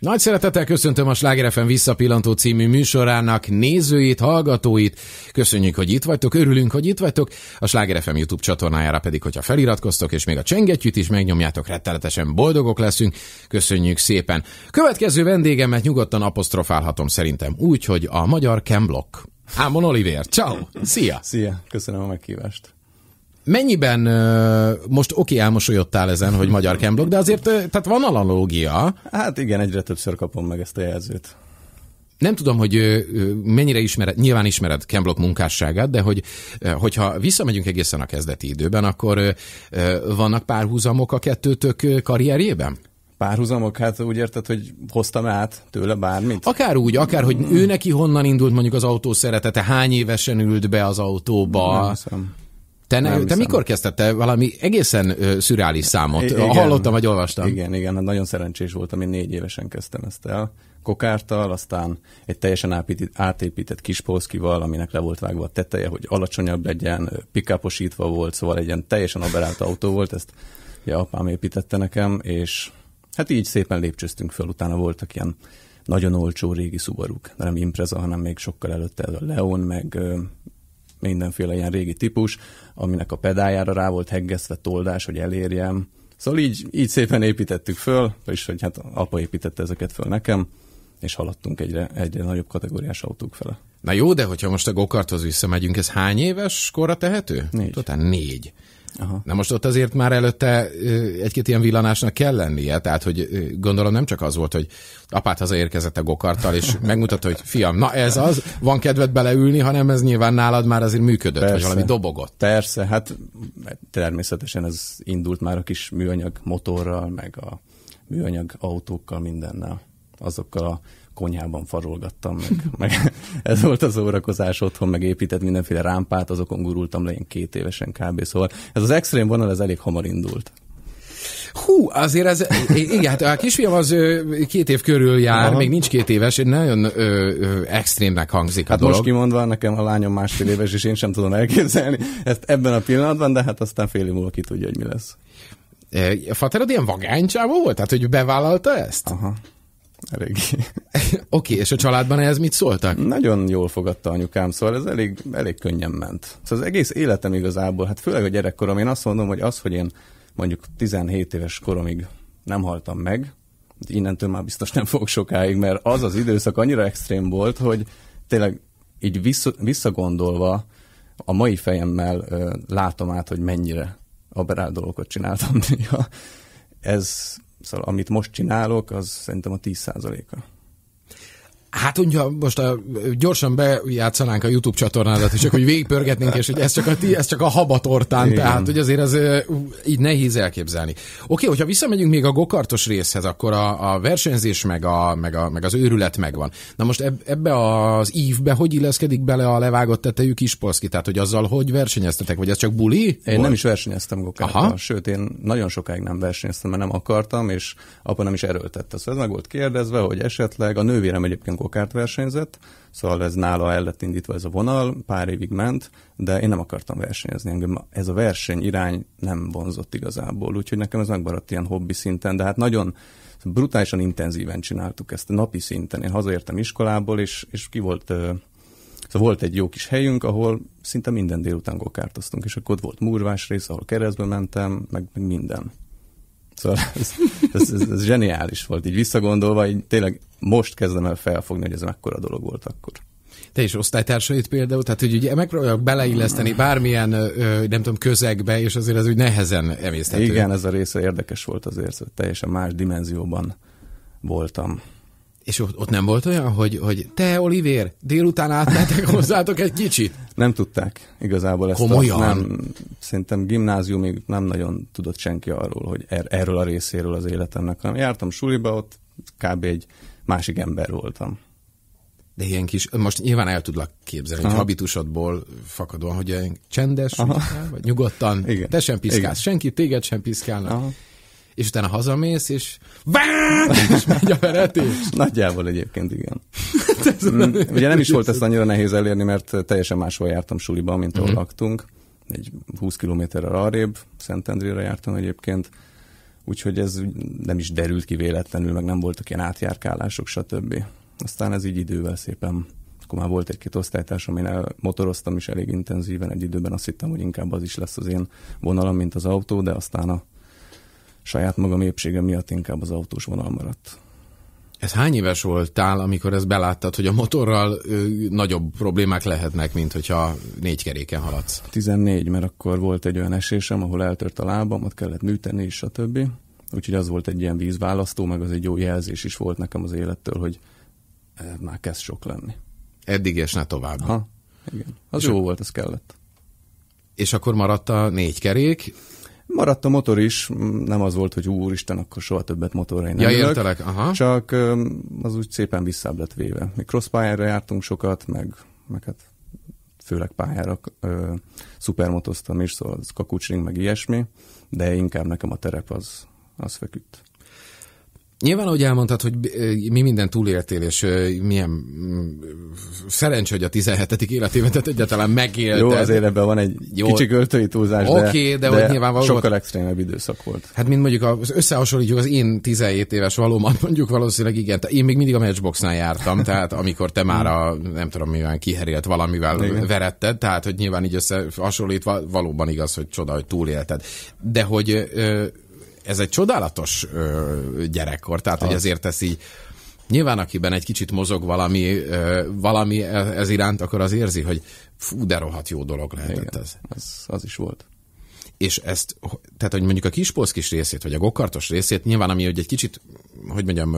Nagy szeretettel köszöntöm a Sláger FM visszapillantó című műsorának nézőit, hallgatóit. Köszönjük, hogy itt vagytok, örülünk, hogy itt vagytok. A Sláger FM YouTube csatornájára pedig, hogyha feliratkoztok, és még a csengetyűt is megnyomjátok, retteletesen boldogok leszünk. Köszönjük szépen. Következő vendégemet nyugodtan apostrofálhatom szerintem úgy, hogy a magyar Kemblok. Ámon Oliver, ciao, szia! Szia, köszönöm a meghívást. Mennyiben most oké, elmosolyodtál ezen, hogy magyar kemblog, de azért tehát van analógia. Hát igen, egyre többször kapom meg ezt a jelzőt. Nem tudom, hogy mennyire ismered, nyilván ismered Kemblok munkásságát, de hogy, hogyha visszamegyünk egészen a kezdeti időben, akkor vannak párhuzamok a kettőtök karrierjében? párhuzamok, hát úgy érted, hogy hoztam át tőle bármit? Akár úgy, akár, hogy hmm. ő neki honnan indult mondjuk az autó szeretete, hány évesen ült be az autóba. Nem hiszem. Te, ne, te mikor kezdted? Te valami egészen ö, szürális számot I- igen, hallottam, vagy olvastam? Igen, igen, hát nagyon szerencsés voltam, én négy évesen kezdtem ezt el. Kokártal, aztán egy teljesen átépített, átépített kis polszkival, aminek le volt vágva a teteje, hogy alacsonyabb legyen, pikáposítva volt, szóval egy ilyen teljesen aberált autó volt, ezt ugye apám építette nekem, és hát így szépen lépcsőztünk föl, utána voltak ilyen nagyon olcsó régi szubaruk, nem Impreza, hanem még sokkal előtte ez a Leon, meg mindenféle ilyen régi típus, aminek a pedájára rá volt heggesztve toldás, hogy elérjem. Szóval így, így szépen építettük föl, és hogy hát apa építette ezeket föl nekem, és haladtunk egyre, egyre nagyobb kategóriás autók fele. Na jó, de hogyha most a gokarthoz visszamegyünk, ez hány éves korra tehető? Négy. Tudod, négy. Aha. Na most ott azért már előtte egy-két ilyen villanásnak kell lennie, tehát hogy gondolom nem csak az volt, hogy apát hazaérkezett a gokarttal, és megmutatta, hogy fiam, na ez az, van kedved beleülni, hanem ez nyilván nálad már azért működött, Persze. vagy valami dobogott. Persze, hát természetesen ez indult már a kis műanyag motorral, meg a műanyag autókkal, mindennel, azokkal a konyhában farolgattam, meg, meg ez volt az órakozás otthon, meg épített mindenféle rámpát, azokon gurultam le ilyen két évesen kb. Szóval ez az extrém vonal, ez elég hamar indult. Hú, azért ez, igen, hát a kisfiam az két év körül jár, Aha. még nincs két éves, nagyon ö, ö, extrémnek hangzik a hát dolog. most kimondva, nekem a lányom másfél éves, és én sem tudom elképzelni ezt ebben a pillanatban, de hát aztán fél év múlva ki tudja, hogy mi lesz. A faterod ilyen vagány volt? Tehát, hogy bevállalta ezt? Aha elég. Oké, okay, és a családban ez mit szóltak? Nagyon jól fogadta anyukám, szóval ez elég, elég könnyen ment. Szóval az egész életem igazából, hát főleg a gyerekkorom, én azt mondom, hogy az, hogy én mondjuk 17 éves koromig nem haltam meg, innentől már biztos nem fogok sokáig, mert az az időszak annyira extrém volt, hogy tényleg így vissz, visszagondolva a mai fejemmel ö, látom át, hogy mennyire aberált dolgokat csináltam Ja, Ez Szóval amit most csinálok, az szerintem a 10%-a. Hát ugye most a, gyorsan bejátszanánk a YouTube csatornádat, és csak hogy végigpörgetnénk, és hogy ez csak a, ez csak a habatortán, Igen. tehát hogy azért ez így nehéz elképzelni. Oké, hogyha visszamegyünk még a gokartos részhez, akkor a, a versenyzés meg, a, meg, a, meg az őrület megvan. Na most eb, ebbe az ívbe hogy illeszkedik bele a levágott tetejű Kispolszki? Tehát, hogy azzal hogy versenyeztetek, vagy ez csak buli? Én volt? nem is versenyeztem gokártal, sőt, én nagyon sokáig nem versenyeztem, mert nem akartam, és apa nem is erőltette. Szóval ez meg volt kérdezve, hogy esetleg a nővérem egyébként gokárt versenyzett, szóval ez nála el lett indítva ez a vonal, pár évig ment, de én nem akartam versenyezni, engem ez a verseny irány nem vonzott igazából, úgyhogy nekem ez megmaradt ilyen hobbi szinten, de hát nagyon brutálisan intenzíven csináltuk ezt, napi szinten. Én hazaértem iskolából, és, és ki volt Szóval volt egy jó kis helyünk, ahol szinte minden délután gokártoztunk, és akkor ott volt múrvás rész, ahol keresztbe mentem, meg, meg minden. Szóval ez, ez, ez, ez zseniális volt, így visszagondolva, így tényleg most kezdem el felfogni, hogy ez mekkora dolog volt akkor te is osztálytársait például, tehát hogy ugye megpróbálok beleilleszteni bármilyen, nem tudom, közegbe, és azért ez úgy nehezen emészthető. Igen, ez a része érdekes volt azért, teljesen más dimenzióban voltam. És ott nem volt olyan, hogy, hogy te, Olivér, délután átmentek hozzátok egy kicsit? Nem tudták igazából ezt. Komolyan? nem, szerintem gimnáziumig nem nagyon tudott senki arról, hogy er, erről a részéről az életemnek. Nem jártam suliba, ott kb. egy másik ember voltam. De ilyen kis, most nyilván el tudlak képzelni, Aha. hogy habitusodból fakadóan, hogy csendes, Aha. vagy nyugodtan, Igen. te sem piszkálsz, Igen. senki téged sem piszkálnak. Aha és utána hazamész, és bánk, és megy a veretés. Nagyjából egyébként igen. ugye nem is volt ezt annyira nehéz elérni, mert teljesen máshol jártam suliban, mint ahol laktunk. Egy 20 kilométerrel arrébb, Szentendrére jártam egyébként, úgyhogy ez nem is derült ki véletlenül, meg nem voltak ilyen átjárkálások, stb. Aztán ez így idővel szépen akkor már volt egy-két osztálytársam, én motoroztam is elég intenzíven egy időben, azt hittem, hogy inkább az is lesz az én vonalam, mint az autó, de aztán a saját magam épsége miatt inkább az autós vonal maradt. Ez hány éves voltál, amikor ezt beláttad, hogy a motorral ö, nagyobb problémák lehetnek, mint hogyha négy keréken haladsz? 14, mert akkor volt egy olyan esésem, ahol eltört a lábam, ott kellett műteni, és a többi, Úgyhogy az volt egy ilyen vízválasztó, meg az egy jó jelzés is volt nekem az élettől, hogy eh, már kezd sok lenni. Eddig és ne tovább. Ha, igen. Az és jó a... volt, az kellett. És akkor maradt a négy kerék, Maradt a motor is, nem az volt, hogy úristen, akkor soha többet motorra én nem Ja, értelek, aha. Csak az úgy szépen visszább lett véve. Mi crosspire jártunk sokat, meg, meg hát főleg pályára ö, szupermotoztam is, szóval az kakucsring meg ilyesmi, de inkább nekem a terep az, az feküdt. Nyilván, ahogy elmondtad, hogy eh, mi minden túléltél, és eh, milyen mm, szerencsé, hogy a 17. életében tehát egyáltalán megélted. Jó, az életben van egy Jó. kicsi költői túlzás, okay, de, de, de hogy nyilván valóban... sokkal extrémebb időszak volt. Hát, mint mondjuk az összehasonlítjuk az én 17 éves valóban, mondjuk valószínűleg igen. Én még mindig a Matchboxnál jártam, tehát amikor te már a, nem tudom, mivel kiherélt valamivel igen. veretted, tehát hogy nyilván így összehasonlítva valóban igaz, hogy csoda, hogy túlélted. De hogy ö, eh, ez egy csodálatos ö, gyerekkor, tehát az. hogy ezért teszi. Nyilván, akiben egy kicsit mozog valami, ö, valami e, ez iránt, akkor az érzi, hogy fú, de rohadt jó dolog lehetett Igen, ez. ez. Az is volt és ezt, tehát hogy mondjuk a kispolszkis részét, vagy a gokartos részét, nyilván ami hogy egy kicsit, hogy mondjam,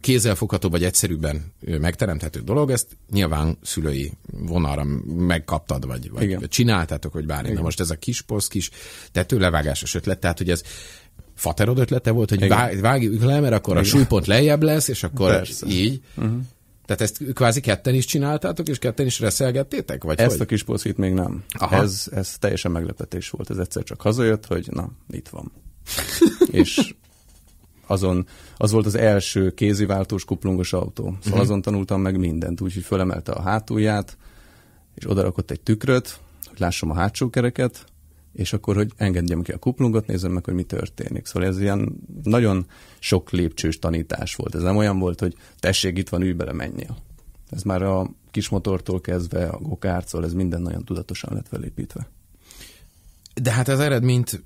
kézzelfogható, vagy egyszerűbben megteremthető dolog, ezt nyilván szülői vonalra megkaptad, vagy, vagy csináltátok, hogy bármi. Na most ez a kispolszkis tetőlevágásos ötlet, tehát hogy ez faterod ötlete volt, hogy Igen. vágjuk le, mert akkor Igen. a súlypont lejjebb lesz, és akkor Persze. így. Uh-huh. Tehát ezt kvázi ketten is csináltátok, és ketten is reszelgettétek? Vagy ezt hogy? a kis poszit még nem. Aha. Ez, ez teljesen meglepetés volt. Ez egyszer csak hazajött, hogy na, itt van. és azon, az volt az első kéziváltós kuplungos autó. Szóval uh-huh. azon tanultam meg mindent, úgyhogy fölemelte a hátulját, és odarakott egy tükröt, hogy lássam a hátsó kereket, és akkor, hogy engedjem ki a kuplungot, nézzem meg, hogy mi történik. Szóval ez ilyen nagyon sok lépcsős tanítás volt. Ez nem olyan volt, hogy tessék, itt van, ülj bele, menjél. Ez már a kis motortól kezdve, a gokárcol, ez minden nagyon tudatosan lett felépítve. De hát az eredményt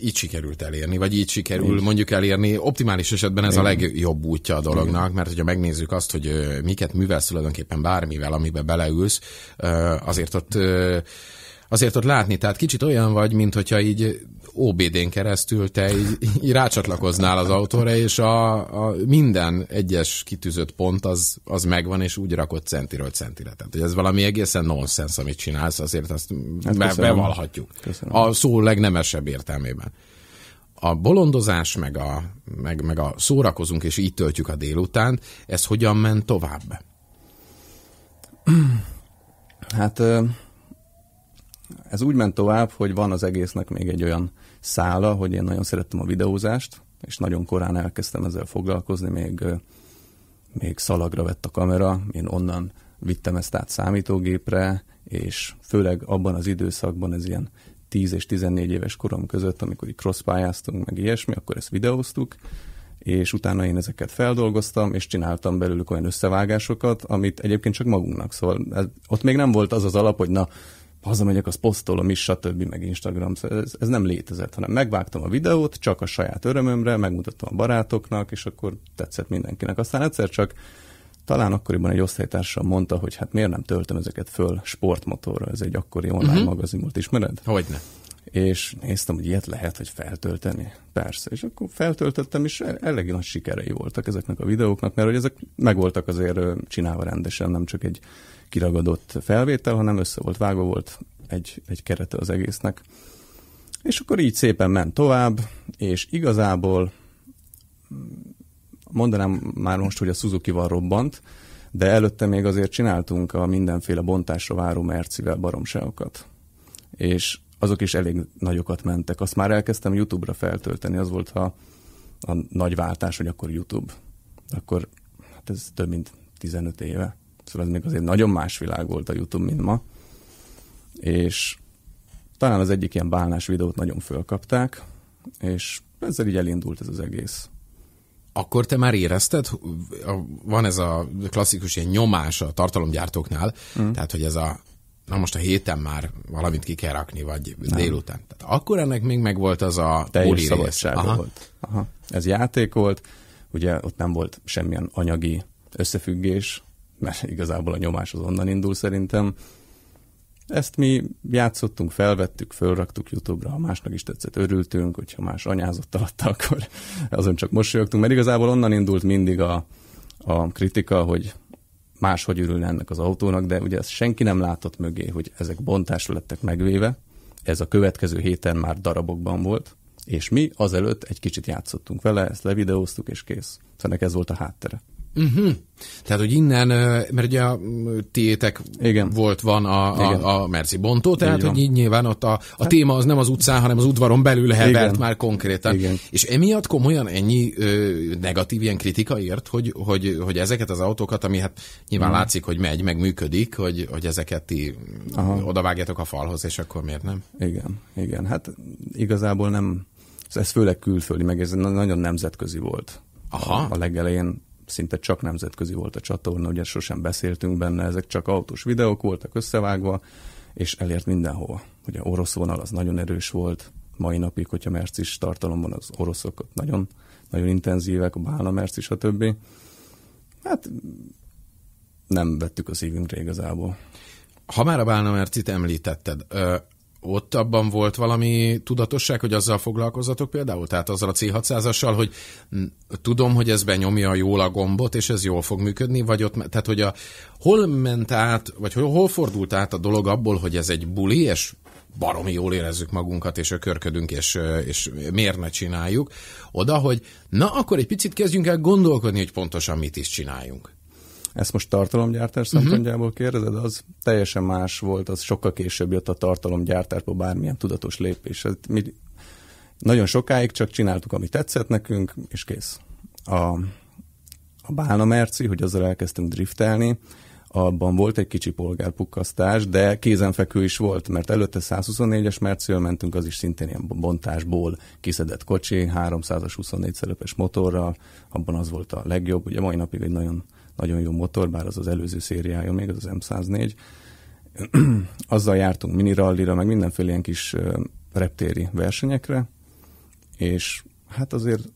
így sikerült elérni, vagy így sikerül Nincs. mondjuk elérni. Optimális esetben ez Én. a legjobb útja a dolognak, mert hogyha megnézzük azt, hogy miket művelsz tulajdonképpen bármivel, amiben beleülsz, azért ott azért ott látni. Tehát kicsit olyan vagy, mint hogyha így OBD-n keresztül te így, így rácsatlakoznál az autóra, és a, a minden egyes kitűzött pont az, az megvan, és úgy rakott centiről centire. Tehát hogy ez valami egészen nonsens, amit csinálsz, azért azt hát be, köszönöm. bevallhatjuk. Köszönöm. A szó legnemesebb értelmében. A bolondozás, meg a, meg, meg a szórakozunk, és így töltjük a délután, ez hogyan ment tovább? Hát... Ö- ez úgy ment tovább, hogy van az egésznek még egy olyan szála, hogy én nagyon szerettem a videózást, és nagyon korán elkezdtem ezzel foglalkozni, még, még szalagra vett a kamera, én onnan vittem ezt át számítógépre, és főleg abban az időszakban, ez ilyen 10 és 14 éves korom között, amikor így crosspályáztunk, meg ilyesmi, akkor ezt videóztuk, és utána én ezeket feldolgoztam, és csináltam belőlük olyan összevágásokat, amit egyébként csak magunknak. Szóval ez, ott még nem volt az az alap, hogy na, hazamegyek, azt posztolom is, stb. meg Instagram. Ez, ez nem létezett, hanem megvágtam a videót, csak a saját örömömre, megmutattam a barátoknak, és akkor tetszett mindenkinek. Aztán egyszer csak talán akkoriban egy osztálytársam mondta, hogy hát miért nem töltöm ezeket föl sportmotorra, ez egy akkori online uh-huh. magazin volt, ismered? Hogyne. És néztem, hogy ilyet lehet, hogy feltölteni. Persze, és akkor feltöltöttem, és elég nagy sikerei voltak ezeknek a videóknak, mert hogy ezek megvoltak azért csinálva rendesen, nem csak egy kiragadott felvétel, hanem össze volt vágva, volt egy, egy kerete az egésznek. És akkor így szépen ment tovább, és igazából mm, mondanám már most, hogy a suzuki van robbant, de előtte még azért csináltunk a mindenféle bontásra váró mercivel baromságokat. És azok is elég nagyokat mentek. Azt már elkezdtem YouTube-ra feltölteni, az volt a, a nagy váltás, hogy akkor YouTube. Akkor hát ez több mint 15 éve. Szóval ez még azért nagyon más világ volt a YouTube, mint ma. És talán az egyik ilyen bálnás videót nagyon fölkapták, és ezzel így elindult ez az egész. Akkor te már érezted, van ez a klasszikus ilyen nyomás a tartalomgyártóknál, mm. tehát hogy ez a na most a héten már valamit ki kell rakni, vagy nem. délután. Tehát akkor ennek még megvolt az a teljes szabadság Aha. volt. Aha. Ez játék volt, ugye ott nem volt semmilyen anyagi összefüggés, mert igazából a nyomás az onnan indul szerintem. Ezt mi játszottunk, felvettük, fölraktuk YouTube-ra, ha másnak is tetszett, örültünk, hogyha más anyázott alatta, akkor azon csak mosolyogtunk, mert igazából onnan indult mindig a, a kritika, hogy máshogy örülne ennek az autónak, de ugye ezt senki nem látott mögé, hogy ezek bontásra lettek megvéve, ez a következő héten már darabokban volt, és mi azelőtt egy kicsit játszottunk vele, ezt levideóztuk, és kész. Szóval ez volt a háttere. Uh-huh. Tehát, hogy innen, mert ugye a tiétek Igen. volt, van a, a, a Merci Bontó, tehát, Igen. hogy így nyilván ott a, a hát- téma az nem az utcán, hanem az udvaron belül hevert Igen. már konkrétan. Igen. És emiatt komolyan ennyi ö, negatív ilyen kritika ért, hogy, hogy, hogy ezeket az autókat, ami hát nyilván hmm. látszik, hogy megy, meg működik, hogy, hogy ezeket ti Aha. odavágjátok a falhoz, és akkor miért nem? Igen. Igen. Hát igazából nem, ez főleg külföldi, meg ez nagyon nemzetközi volt. Aha. A legelején szinte csak nemzetközi volt a csatorna, ugye sosem beszéltünk benne, ezek csak autós videók voltak összevágva, és elért mindenhol. Ugye orosz vonal az nagyon erős volt, mai napig, hogyha mercis tartalomban az oroszok ott nagyon, nagyon intenzívek, a bálna a többi, Hát nem vettük a szívünkre igazából. Ha már a Bálna Mercit említetted, ott abban volt valami tudatosság, hogy azzal foglalkozatok például? Tehát azzal a C600-assal, hogy tudom, hogy ez benyomja jól a gombot, és ez jól fog működni, vagy ott, tehát hogy a, hol ment át, vagy hol, hol fordult át a dolog abból, hogy ez egy buli, és baromi jól érezzük magunkat, és ökörködünk, és, és miért ne csináljuk, oda, hogy na, akkor egy picit kezdjünk el gondolkodni, hogy pontosan mit is csináljunk. Ezt most tartalomgyártás uh-huh. szempontjából kérdezed, az teljesen más volt, az sokkal később jött a tartalomgyártásba bármilyen tudatos lépés. Hát mi nagyon sokáig csak csináltuk, ami tetszett nekünk, és kész. A, a Bálna Merci, hogy azzal elkezdtünk driftelni, abban volt egy kicsi polgárpukkasztás, de kézenfekvő is volt, mert előtte 124-es mercivel mentünk, az is szintén ilyen bontásból kiszedett kocsi, 300-as 24 szerepes motorral, abban az volt a legjobb, ugye mai napig egy nagyon nagyon jó motor, bár az az előző szériája még, az az M104. Azzal jártunk rallira, meg mindenféle ilyen kis reptéri versenyekre, és hát azért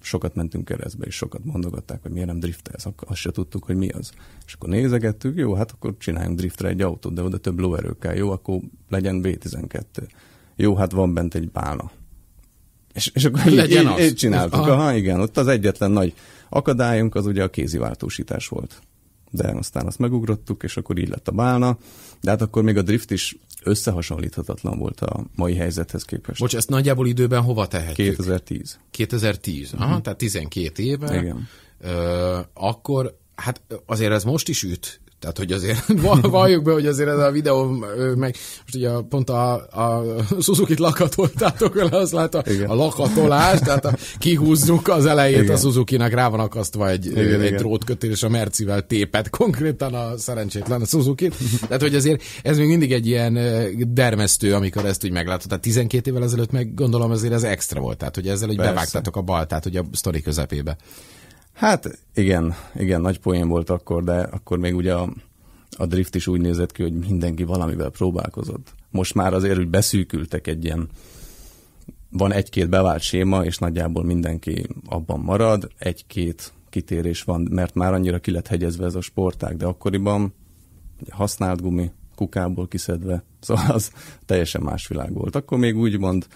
sokat mentünk keresztbe, és sokat mondogatták, hogy miért nem driftelsz, azt se tudtuk, hogy mi az. És akkor nézegettük, jó, hát akkor csináljunk driftre egy autót, de oda több lóerőkkel, jó, akkor legyen b 12 Jó, hát van bent egy bálna. És, és akkor hát Legyen így, az. így csináltuk. Aha. Aha, igen, ott az egyetlen nagy akadályunk az ugye a kézi váltósítás volt. De aztán azt megugrottuk, és akkor így lett a bálna. De hát akkor még a drift is összehasonlíthatatlan volt a mai helyzethez képest. Bocs, ezt nagyjából időben hova tehetjük? 2010. 2010, aha, uh-huh. tehát 12 éve. Igen. Ö, akkor, hát azért ez most is üt, tehát, hogy azért valljuk be, hogy azért ez a videó meg, most ugye pont a, a Suzuki-t lakatoltátok vele, azt látta, a lakatolás, tehát a, kihúzzuk az elejét igen. a Suzuki-nak, rá van akasztva egy, igen, egy igen. drótkötél, és a Mercivel tépet konkrétan a szerencsétlen a suzuki Tehát, hogy azért ez még mindig egy ilyen dermesztő, amikor ezt úgy meglátod. Tehát 12 évvel ezelőtt meg gondolom azért ez extra volt, tehát hogy ezzel hogy bevágtátok a baltát, hogy a sztori közepébe. Hát igen, igen, nagy poén volt akkor, de akkor még ugye a, a drift is úgy nézett ki, hogy mindenki valamivel próbálkozott. Most már azért hogy beszűkültek egy ilyen, van egy-két bevált séma, és nagyjából mindenki abban marad, egy-két kitérés van, mert már annyira ki lett hegyezve ez a sportág, de akkoriban használt gumi, kukából kiszedve, szóval az teljesen más világ volt. Akkor még úgymond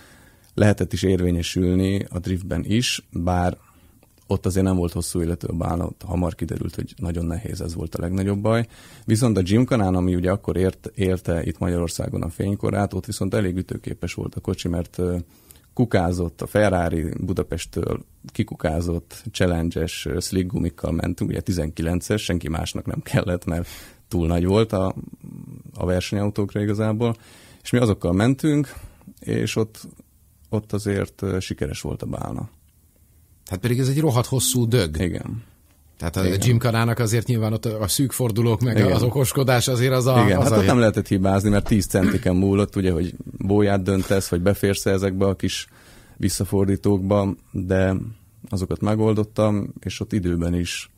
lehetett is érvényesülni a driftben is, bár ott azért nem volt hosszú életű a bán, ott hamar kiderült, hogy nagyon nehéz, ez volt a legnagyobb baj. Viszont a gymkanán, ami ugye akkor ért, érte itt Magyarországon a fénykorát, ott viszont elég ütőképes volt a kocsi, mert kukázott, a Ferrari Budapesttől kikukázott, challenge-es slick gumikkal mentünk, ugye 19-es, senki másnak nem kellett, mert túl nagy volt a, a versenyautókra igazából, és mi azokkal mentünk, és ott, ott azért sikeres volt a bálna. Hát pedig ez egy rohadt hosszú dög. Igen. Tehát a Igen. Carának azért nyilván ott a szűk fordulók, meg Igen. az okoskodás azért az a... Igen, az hát a... ott nem lehetett hibázni, mert 10 centiken múlott, ugye, hogy bóját döntesz, hogy beférsz ezekbe a kis visszafordítókba, de azokat megoldottam, és ott időben is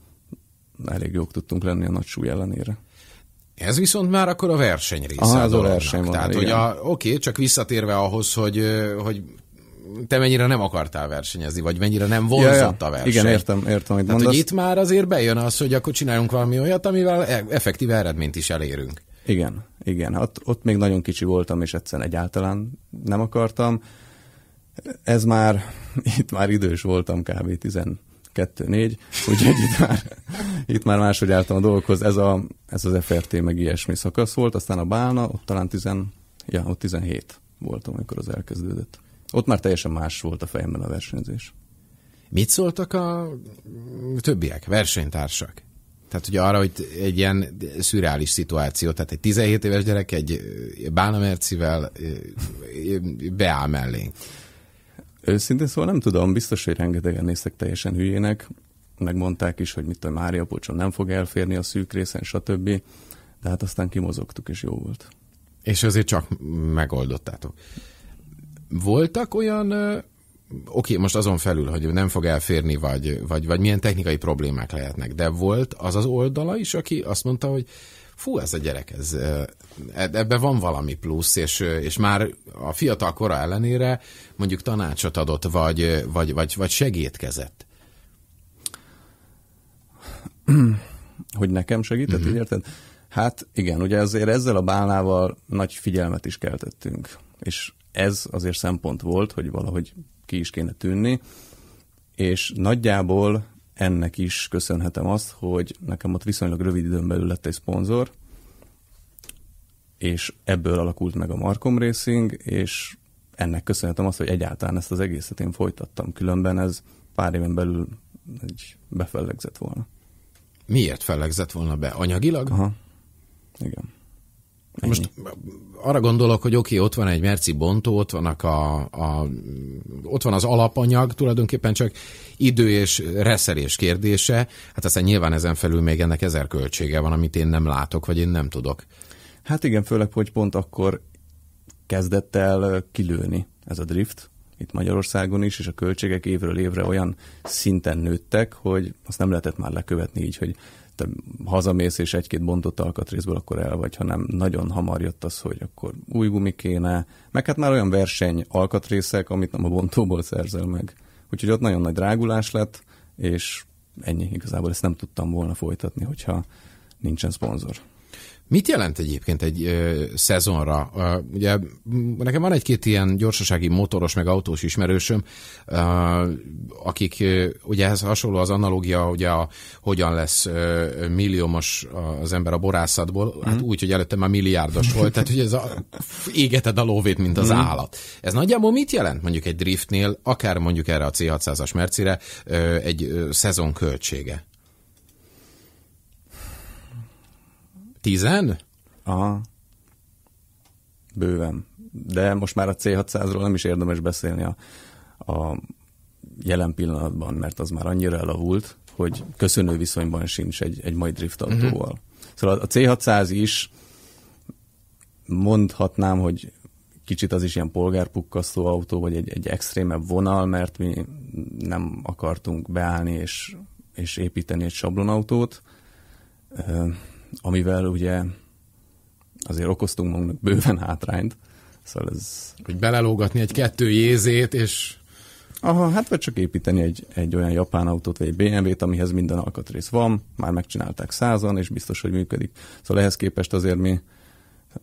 elég jók tudtunk lenni a nagy súly ellenére. Ez viszont már akkor a verseny része. Aha, a, a verseny van, Tehát, igen. hogy a, oké, csak visszatérve ahhoz, hogy, hogy te mennyire nem akartál versenyezni, vagy mennyire nem vonzott ja, ja. a verseny. Igen, értem, értem, hogy Tehát, hogy itt már azért bejön az, hogy akkor csináljunk valami olyat, amivel e- effektív eredményt is elérünk. Igen, igen. Ott, ott még nagyon kicsi voltam, és egyszerűen egyáltalán nem akartam. Ez már, itt már idős voltam, kb. 12 4 úgyhogy itt már, itt már máshogy álltam a dolgokhoz. Ez, a, ez az FRT meg ilyesmi szakasz volt, aztán a Bálna, ott talán 10, ja, ott 17 voltam, amikor az elkezdődött. Ott már teljesen más volt a fejemben a versenyzés. Mit szóltak a többiek, versenytársak? Tehát ugye arra, hogy egy ilyen szürreális szituáció, tehát egy 17 éves gyerek egy bánamercivel beáll mellé. Őszintén szóval nem tudom, biztos, hogy rengetegen néztek teljesen hülyének, megmondták is, hogy mit a Mária Pocson nem fog elférni a szűk részen, stb. De hát aztán kimozogtuk, és jó volt. És azért csak megoldottátok voltak olyan oké, most azon felül, hogy nem fog elférni, vagy, vagy, vagy milyen technikai problémák lehetnek, de volt az az oldala is, aki azt mondta, hogy fú, ez a gyerek, ez, ebben van valami plusz, és, és már a fiatal kora ellenére mondjuk tanácsot adott, vagy, vagy, vagy, vagy segítkezett. Hogy nekem segített, mm-hmm. érted? Hát igen, ugye azért ezzel a bálnával nagy figyelmet is keltettünk, és ez azért szempont volt, hogy valahogy ki is kéne tűnni, és nagyjából ennek is köszönhetem azt, hogy nekem ott viszonylag rövid időn belül lett egy szponzor, és ebből alakult meg a Markom Racing, és ennek köszönhetem azt, hogy egyáltalán ezt az egészet én folytattam, különben ez pár éven belül egy befellegzett volna. Miért fellegzett volna be? Anyagilag? Aha. Igen. Ennyi. Most arra gondolok, hogy oké, okay, ott van egy merci bontó, ott, vannak a, a, ott van az alapanyag, tulajdonképpen csak idő és reszelés kérdése. Hát aztán nyilván ezen felül még ennek ezer költsége van, amit én nem látok, vagy én nem tudok. Hát igen, főleg, hogy pont akkor kezdett el kilőni ez a drift, itt Magyarországon is, és a költségek évről évre olyan szinten nőttek, hogy azt nem lehetett már lekövetni így, hogy te hazamész és egy-két bontott alkatrészből akkor el vagy, hanem nagyon hamar jött az, hogy akkor új gumi kéne, meg hát már olyan verseny alkatrészek, amit nem a bontóból szerzel meg. Úgyhogy ott nagyon nagy drágulás lett, és ennyi, igazából ezt nem tudtam volna folytatni, hogyha nincsen szponzor. Mit jelent egyébként egy ö, szezonra? Ö, ugye nekem van egy-két ilyen gyorsasági motoros, meg autós ismerősöm, ö, akik, ö, ugye ez hasonló az analógia, hogy a, hogyan lesz ö, milliómos az ember a borászatból, hát mhm. úgy, hogy előtte már milliárdos volt, tehát hogy ez a, égeted a lóvét, mint az mm. állat. Ez nagyjából mit jelent mondjuk egy driftnél, akár mondjuk erre a C600-as mercire, ö, egy ö, szezon költsége? Tizen? Aha. Bőven. De most már a C600-ról nem is érdemes beszélni a, a jelen pillanatban, mert az már annyira elavult, hogy köszönő viszonyban sincs egy, egy mai mhm. autóval. Uh-huh. Szóval a C600 is mondhatnám, hogy kicsit az is ilyen polgárpukkasztó autó, vagy egy, egy extrémebb vonal, mert mi nem akartunk beállni és, és építeni egy sablonautót amivel ugye azért okoztunk magunknak bőven hátrányt. Szóval ez... Hogy belelógatni egy kettő jézét, és... Aha, hát vagy csak építeni egy, egy olyan japán autót, vagy egy BMW-t, amihez minden alkatrész van, már megcsinálták százan, és biztos, hogy működik. Szóval ehhez képest azért mi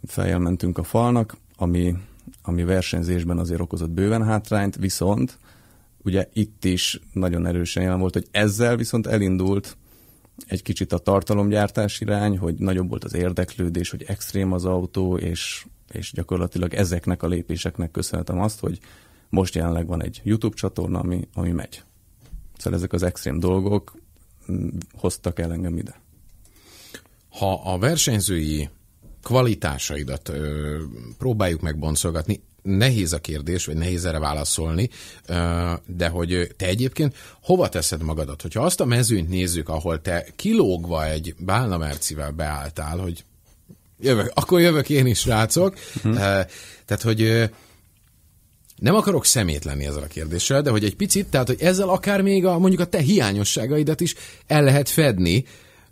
feljel mentünk a falnak, ami, ami versenyzésben azért okozott bőven hátrányt, viszont ugye itt is nagyon erősen jelen volt, hogy ezzel viszont elindult egy kicsit a tartalomgyártás irány, hogy nagyobb volt az érdeklődés, hogy extrém az autó, és, és gyakorlatilag ezeknek a lépéseknek köszönhetem azt, hogy most jelenleg van egy YouTube csatorna, ami, ami megy. Szóval ezek az extrém dolgok mm, hoztak el engem ide. Ha a versenyzői kvalitásaidat ö, próbáljuk megboncolgatni, nehéz a kérdés, vagy nehéz erre válaszolni, de hogy te egyébként hova teszed magadat? Hogyha azt a mezőnyt nézzük, ahol te kilógva egy bálna mercivel beálltál, hogy jövök, akkor jövök én is, rácok. Uh-huh. Mhm. Tehát, hogy nem akarok szemét lenni ezzel a kérdéssel, de hogy egy picit, tehát hogy ezzel akár még a, mondjuk a te hiányosságaidat is el lehet fedni,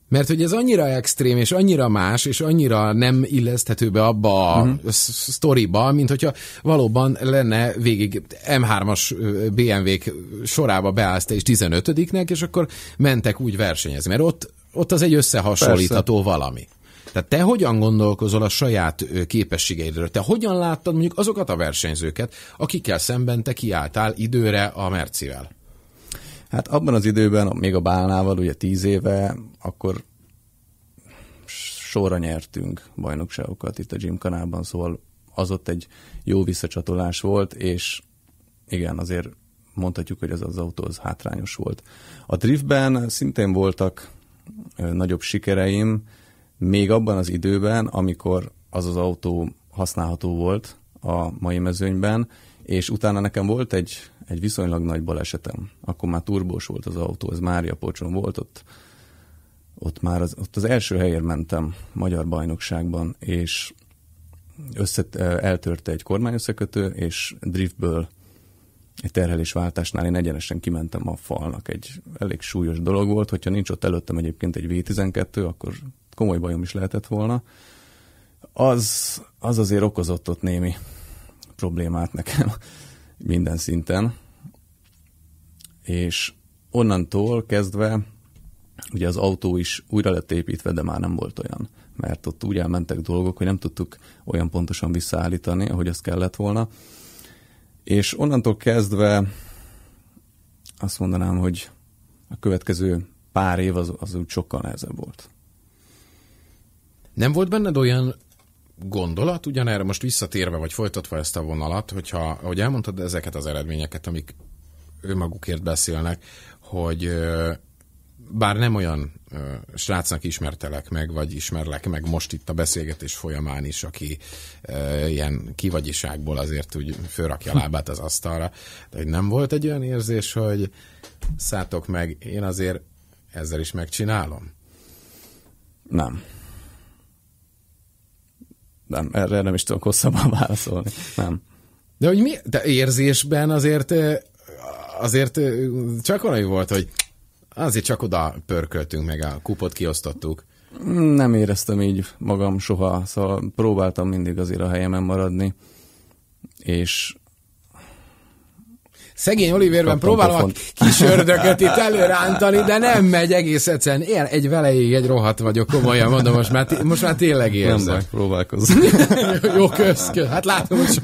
mert hogy ez annyira extrém, és annyira más, és annyira nem illeszthető be abba a uh-huh. sztoriba, mint hogyha valóban lenne végig M3-as BMW-k sorába beállsz és 15-nek, és akkor mentek úgy versenyezni, mert ott, ott az egy összehasonlítható Persze. valami. Tehát te hogyan gondolkozol a saját képességeidről? Te hogyan láttad mondjuk azokat a versenyzőket, akikkel szemben te kiálltál időre a Mercivel? Hát abban az időben, még a Bálnával, ugye tíz éve, akkor sorra nyertünk bajnokságokat itt a gymkanában, szóval az ott egy jó visszacsatolás volt, és igen, azért mondhatjuk, hogy az az autó az hátrányos volt. A driftben szintén voltak nagyobb sikereim, még abban az időben, amikor az az autó használható volt a mai mezőnyben, és utána nekem volt egy egy viszonylag nagy balesetem. Akkor már turbós volt az autó, ez Mária Pocson volt, ott, ott már az, ott az első helyért mentem Magyar Bajnokságban, és összet, eltörte egy kormányösszekötő, és driftből egy terhelésváltásnál én egyenesen kimentem a falnak. Egy elég súlyos dolog volt, hogyha nincs ott előttem egyébként egy V12, akkor komoly bajom is lehetett volna. Az, az azért okozott ott némi problémát nekem minden szinten, és onnantól kezdve ugye az autó is újra lett építve, de már nem volt olyan, mert ott úgy elmentek dolgok, hogy nem tudtuk olyan pontosan visszaállítani, ahogy az kellett volna, és onnantól kezdve azt mondanám, hogy a következő pár év az, az úgy sokkal nehezebb volt. Nem volt benned olyan gondolat, ugyanerre most visszatérve, vagy folytatva ezt a vonalat, hogyha, hogy elmondtad ezeket az eredményeket, amik önmagukért beszélnek, hogy bár nem olyan srácnak ismertelek meg, vagy ismerlek meg most itt a beszélgetés folyamán is, aki ilyen kivagyiságból azért úgy fölrakja lábát az asztalra, de hogy nem volt egy olyan érzés, hogy szátok meg, én azért ezzel is megcsinálom? Nem nem, erre nem is tudok hosszabban válaszolni. Nem. De hogy mi, de érzésben azért azért csak valami volt, hogy azért csak oda pörköltünk meg, a kupot kiosztottuk. Nem éreztem így magam soha, szóval próbáltam mindig azért a helyemen maradni, és Szegény Oliverben próbálom a kis ördögöt itt előrántani, de nem megy egész egyszerűen. Én egy velejéig egy rohadt vagyok, komolyan mondom, most már, most már tényleg érzem. Nem próbálkozom. Jó, kösz, kösz. Hát látom, hogy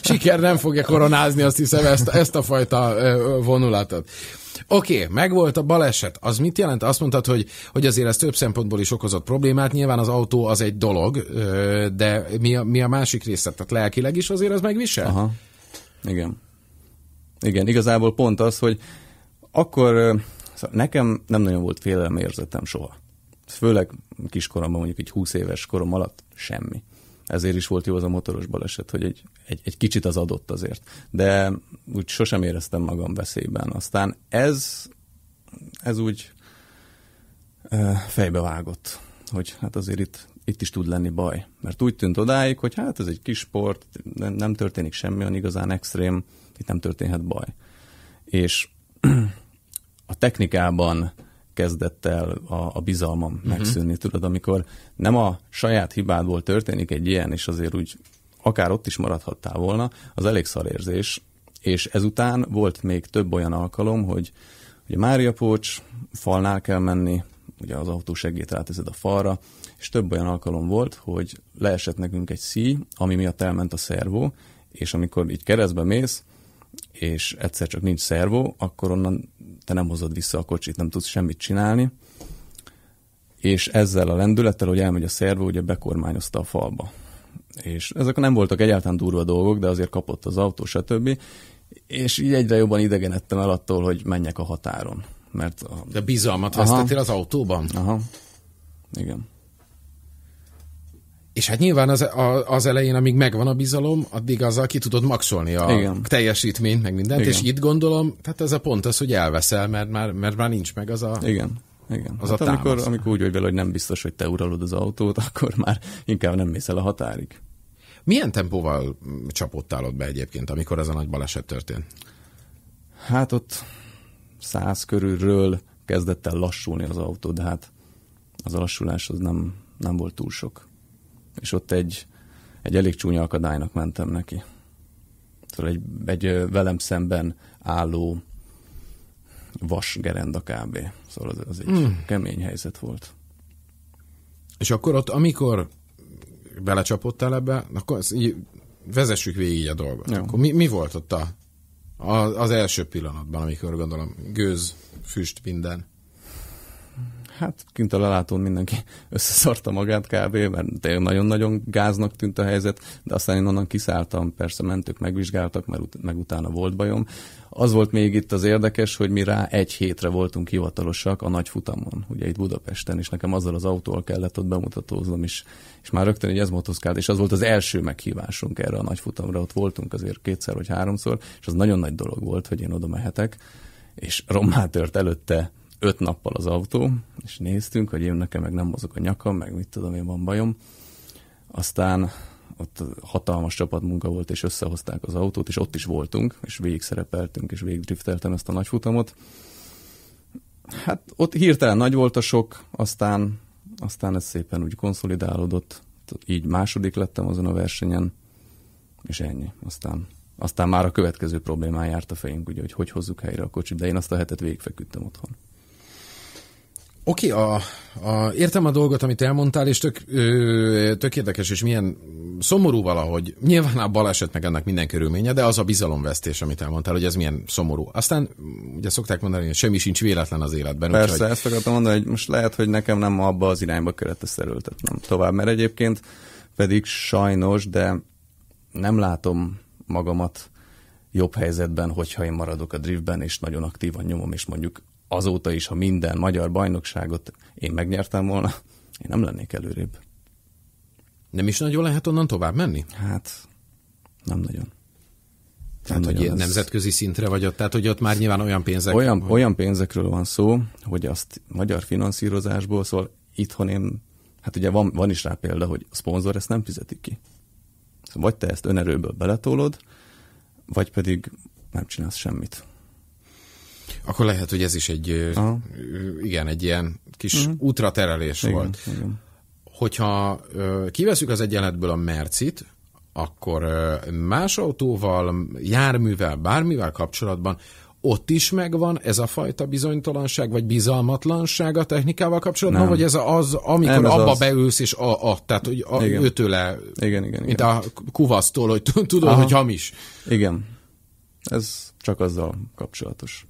siker nem fogja koronázni, azt hiszem, ezt, ezt a fajta vonulatot. Oké, okay, megvolt a baleset. Az mit jelent? Azt mondtad, hogy, hogy azért ez több szempontból is okozott problémát. Nyilván az autó az egy dolog, de mi a, mi a másik része? Tehát lelkileg is azért az megvisel? Aha. Igen igen, igazából pont az, hogy akkor szóval nekem nem nagyon volt érzetem soha. Főleg kiskoromban, mondjuk egy 20 éves korom alatt semmi. Ezért is volt jó az a motoros baleset, hogy egy, egy, egy kicsit az adott azért. De úgy sosem éreztem magam veszélyben. Aztán ez, ez úgy fejbe vágott, hogy hát azért itt, itt is tud lenni baj. Mert úgy tűnt odáig, hogy hát ez egy kis sport, nem, nem történik semmi olyan igazán extrém, itt nem történhet baj. És a technikában kezdett el a, a bizalmam uh-huh. megszűnni, tudod, amikor nem a saját hibádból történik egy ilyen, és azért úgy akár ott is maradhattál volna, az elég szarérzés, és ezután volt még több olyan alkalom, hogy a Mária Pócs, falnál kell menni, ugye az autó segít ráteszed a falra, és több olyan alkalom volt, hogy leesett nekünk egy szí, ami miatt elment a szervó, és amikor így keresztbe mész, és egyszer csak nincs szervó, akkor onnan te nem hozod vissza a kocsit, nem tudsz semmit csinálni. És ezzel a lendülettel, hogy elmegy a szervó, ugye bekormányozta a falba. És ezek nem voltak egyáltalán durva dolgok, de azért kapott az autó, stb. És így egyre jobban idegenedtem el attól, hogy menjek a határon. Mert a... De bizalmat vesztettél az autóban? Aha. Igen. És hát nyilván az, az elején, amíg megvan a bizalom, addig azzal ki tudod maxolni a Igen. teljesítményt, meg mindent, Igen. és itt gondolom, tehát ez a pont az, hogy elveszel, mert már, mert már nincs meg az a... Igen. Igen. Az hát a amikor, amikor úgy vagy vele, hogy nem biztos, hogy te uralod az autót, akkor már inkább nem mész el a határig. Milyen tempóval csapottál ott be egyébként, amikor ez a nagy baleset történt? Hát ott száz körülről kezdett el lassulni az autó, de hát az a lassulás az nem, nem volt túl sok és ott egy, egy elég csúnya akadálynak mentem neki. Szóval egy, egy velem szemben álló gerenda kb. Szóval az, az egy mm. kemény helyzet volt. És akkor ott, amikor belecsapottál ebbe, akkor így vezessük végig a dolgot. Jó. Akkor mi, mi volt ott a, a, az első pillanatban, amikor gondolom gőz, füst, minden? hát kint a lelátón mindenki összeszarta magát kb., mert tényleg nagyon-nagyon gáznak tűnt a helyzet, de aztán én onnan kiszálltam, persze mentők megvizsgáltak, mert ut- meg utána volt bajom. Az volt még itt az érdekes, hogy mi rá egy hétre voltunk hivatalosak a nagy futamon, ugye itt Budapesten, és nekem azzal az autóval kellett ott bemutatóznom, és, és már rögtön egy ez motoszkált, és az volt az első meghívásunk erre a nagy futamra, ott voltunk azért kétszer vagy háromszor, és az nagyon nagy dolog volt, hogy én oda mehetek, és rommá tört előtte öt nappal az autó, és néztünk, hogy én nekem meg nem mozog a nyakam, meg mit tudom én, van bajom. Aztán ott hatalmas csapatmunka volt, és összehozták az autót, és ott is voltunk, és végig szerepeltünk, és végig drifteltem ezt a nagy futamot. Hát ott hirtelen nagy volt a sok, aztán, aztán ez szépen úgy konszolidálódott, így második lettem azon a versenyen, és ennyi. Aztán, aztán már a következő problémán járt a fejünk, ugye, hogy hogy hozzuk helyre a kocsit, de én azt a hetet végigfeküdtem otthon. Oké, okay, a, a, értem a dolgot, amit elmondtál, és tök, ö, tök érdekes, és milyen szomorú valahogy. Nyilván a baleset meg ennek minden körülménye, de az a bizalomvesztés, amit elmondtál, hogy ez milyen szomorú. Aztán ugye szokták mondani, hogy semmi sincs véletlen az életben. Persze, úgyhogy... ezt akartam mondani, hogy most lehet, hogy nekem nem abba az irányba kellett ezt erőltetnem tovább, mert egyébként pedig sajnos, de nem látom magamat jobb helyzetben, hogyha én maradok a driftben, és nagyon aktívan nyomom, és mondjuk azóta is, ha minden magyar bajnokságot én megnyertem volna, én nem lennék előrébb. Nem is nagyon lehet onnan tovább menni? Hát, nem nagyon. Tehát, nem hogy ilyen ez... nemzetközi szintre vagy ott, tehát, hogy ott már nyilván olyan pénzek... Olyan, vagy... olyan pénzekről van szó, hogy azt magyar finanszírozásból, szóval itthon én, hát ugye van, van is rá példa, hogy a szponzor ezt nem fizeti ki. Szóval vagy te ezt önerőből beletolod, vagy pedig nem csinálsz semmit. Akkor lehet, hogy ez is egy, Aha. igen, egy ilyen kis uh-huh. Mhm. útra terelés igen, volt. Igen. Hogyha kiveszük az egyenletből a mercit, akkor más autóval, járművel, bármivel kapcsolatban ott is megvan ez a fajta bizonytalanság, vagy bizalmatlanság a technikával kapcsolatban, nem. vagy ez az, amikor nem, ez abba az. beülsz, és a, a tehát hogy a, igen. őtőle, igen, igen, mint igen. a kuvasztól, hogy tudod, Aha. hogy hamis. Igen. Ez csak azzal kapcsolatos.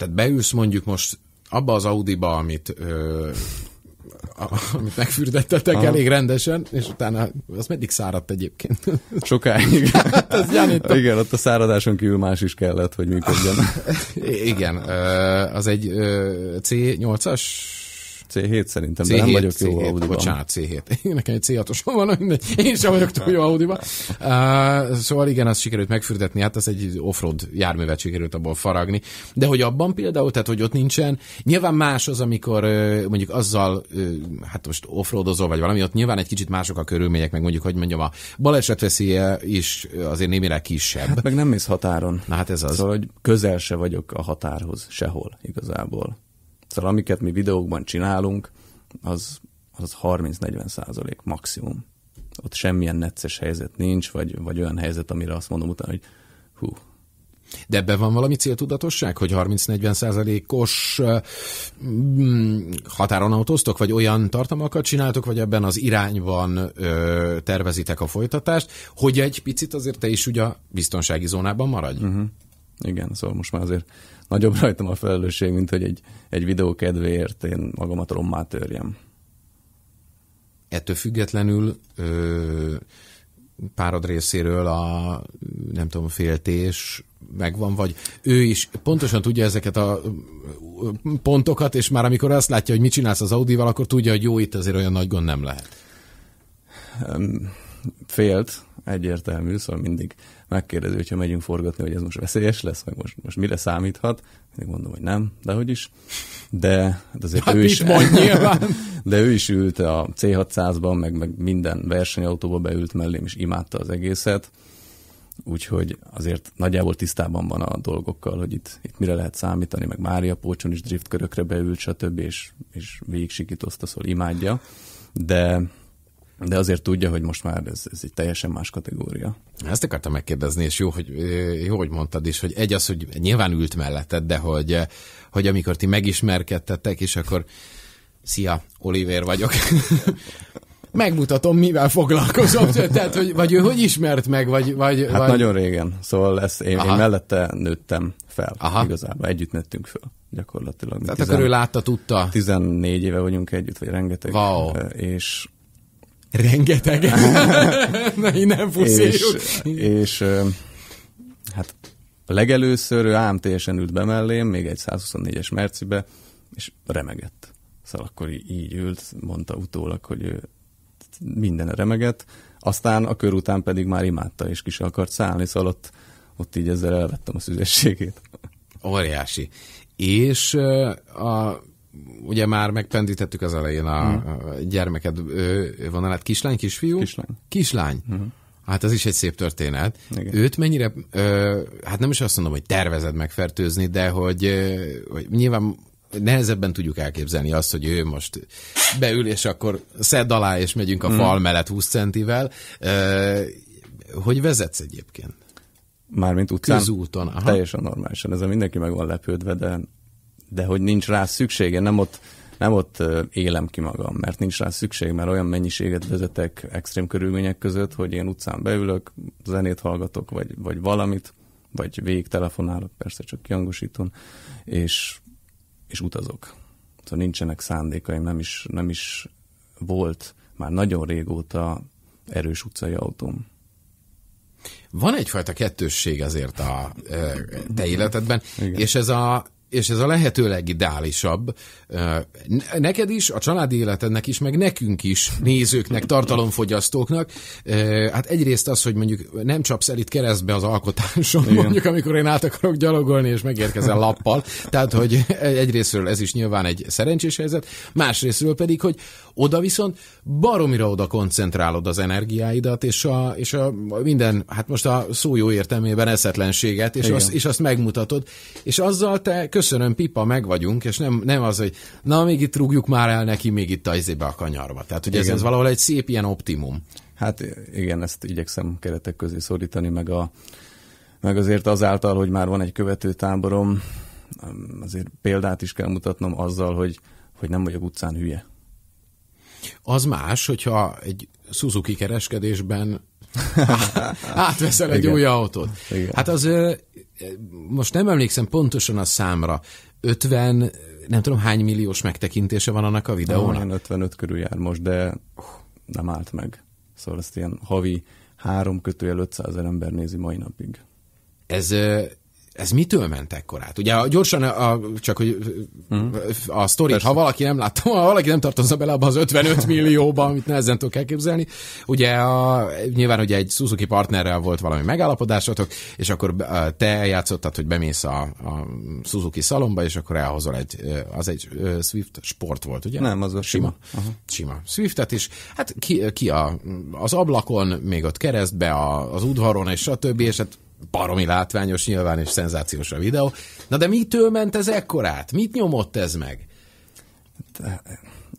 Tehát beülsz mondjuk most abba az Audiba, amit ö, a, amit megfürdettetek Aha. elég rendesen, és utána az meddig száradt egyébként? Sokáig. hát ez Igen, ott a száradáson kívül más is kellett, hogy működjön. Igen, az egy C8-as C7 szerintem, C7, de nem vagyok C7, jó C7, Audi-ban. Bocsánat, C7. Nekem egy C6-osom van, Én sem vagyok túl jó Audi-ban. Uh, szóval igen, azt sikerült megfürdetni, hát az egy offroad járművet sikerült abból faragni. De hogy abban például, tehát hogy ott nincsen, nyilván más az, amikor mondjuk azzal, hát most offroadozol vagy valami, ott nyilván egy kicsit mások a körülmények, meg mondjuk, hogy mondjam, a veszélye is azért némileg kisebb. Hát meg nem mész határon. Na hát ez az. Szóval, hogy közel se vagyok a határhoz sehol igazából. Szóval amiket mi videókban csinálunk, az, az 30-40 százalék maximum. Ott semmilyen necces helyzet nincs, vagy, vagy olyan helyzet, amire azt mondom utána, hogy hú, de ebben van valami céltudatosság, hogy 30-40 százalékos mm, határon autóztok, vagy olyan tartalmakat csináltok, vagy ebben az irányban ö, tervezitek a folytatást, hogy egy picit azért te is ugye a biztonsági zónában maradj? Uh-huh. Igen, szóval most már azért nagyobb rajtam a felelősség, mint hogy egy, egy videó kedvéért én magamat rommá törjem. Ettől függetlenül ö, párod részéről a nem tudom, féltés megvan, vagy ő is pontosan tudja ezeket a pontokat, és már amikor azt látja, hogy mit csinálsz az Audival, akkor tudja, hogy jó, itt azért olyan nagy gond nem lehet. Félt, egyértelmű, szóval mindig megkérdezi, hogyha megyünk forgatni, hogy ez most veszélyes lesz, vagy most, most mire számíthat. Én mondom, hogy nem, de hogy is. De, de azért hát ő is, Mond, de ő is ült a C600-ban, meg, meg minden versenyautóba beült mellém, és imádta az egészet. Úgyhogy azért nagyjából tisztában van a dolgokkal, hogy itt, itt mire lehet számítani, meg Mária Pócson is driftkörökre beült, stb. és, és végig sikítozta, szóval imádja. De de azért tudja, hogy most már ez, ez egy teljesen más kategória. Ezt akartam megkérdezni, és jó, hogy, jó, hogy mondtad is, hogy egy az, hogy nyilván ült melletted, de hogy, hogy amikor ti megismerkedtetek, és akkor szia, Oliver vagyok. Megmutatom, mivel foglalkozom. Tehát, hogy, vagy ő hogy ismert meg, vagy... vagy hát vagy... nagyon régen. Szóval ezt én, én mellette nőttem fel. Aha. Igazából együtt nőttünk föl gyakorlatilag. Tehát tizen... akkor ő látta, tudta. 14 éve vagyunk együtt, vagy rengeteg. Wow. És Rengeteg. Na, nem puszíjuk. És, és hát a legelőször ő ám esen ült be mellém, még egy 124-es mercibe, és remegett. Szóval akkor így ült, mondta utólag, hogy ő minden remegett, aztán a kör után pedig már imádta, és ki se akart szállni, szóval ott, ott így ezzel elvettem a szüzességét. Óriási. És a ugye már megpendítettük az elején a, uh-huh. gyermeked vonalát. Kislány, kisfiú? Kislány. Kislány. Uh-huh. Hát ez is egy szép történet. Igen. Őt mennyire, ö, hát nem is azt mondom, hogy tervezed megfertőzni, de hogy, ö, hogy nyilván nehezebben tudjuk elképzelni azt, hogy ő most beül, és akkor szed alá, és megyünk a mm. fal mellett 20 centivel. Ö, hogy vezetsz egyébként? Mármint utcán? Közúton. Aha. Teljesen normálisan. Ezzel mindenki meg van lepődve, de de hogy nincs rá szüksége, nem ott, nem ott élem ki magam, mert nincs rá szükség, mert olyan mennyiséget vezetek extrém körülmények között, hogy én utcán beülök, zenét hallgatok, vagy, vagy valamit, vagy végig telefonálok, persze csak kiangosítom, és, és utazok. Szóval nincsenek szándékaim, nem is, nem is volt már nagyon régóta erős utcai autóm. Van egyfajta kettősség azért a te életedben, Igen. és ez a és ez a lehető legideálisabb. Neked is, a családi életednek is, meg nekünk is, nézőknek, tartalomfogyasztóknak. Hát egyrészt az, hogy mondjuk nem csapsz el itt keresztbe az alkotáson, Igen. mondjuk amikor én át akarok gyalogolni, és megérkezel lappal. Tehát, hogy e-, egyrésztről ez is nyilván egy szerencsés helyzet, másrésztről pedig, hogy oda viszont baromira oda koncentrálod az energiáidat, és a, és a minden, hát most a szó jó értelmében eszetlenséget, és, azt, és azt megmutatod, és azzal te, köszönöm, pipa, meg vagyunk, és nem, nem az, hogy na, még itt rúgjuk már el neki, még itt ajzébe a kanyarba. Tehát, hogy ez, ez valahol egy szép ilyen optimum. Hát igen, ezt igyekszem keretek közé szorítani, meg, a, meg azért azáltal, hogy már van egy követő táborom, azért példát is kell mutatnom azzal, hogy, hogy nem vagyok utcán hülye. Az más, hogyha egy Suzuki kereskedésben átveszel egy Igen. új autót. Igen. Hát az, most nem emlékszem pontosan a számra, 50, nem tudom hány milliós megtekintése van annak a videónak. Nem, 55 körül jár most, de uh, nem állt meg. Szóval ezt ilyen havi három kötőjel 500 ember nézi mai napig. Ez ez mitől ment ekkorát? Ugye gyorsan, a, csak hogy a sztori, ha valaki nem látta, ha valaki nem tartozza bele abba az 55 millióba, amit nehezen tudok elképzelni, ugye a, nyilván hogy egy Suzuki partnerrel volt valami megállapodásotok, és akkor te játszottad, hogy bemész a, a Suzuki szalomba, és akkor elhozol egy, az egy Swift sport volt, ugye? Nem, az a sima. Sima, Aha. sima. Swiftet, és hát ki, ki a, az ablakon, még ott keresztbe, a, az udvaron, és stb., és hát baromi látványos nyilván, és szenzációs a videó. Na de mitől ment ez ekkorát? Mit nyomott ez meg?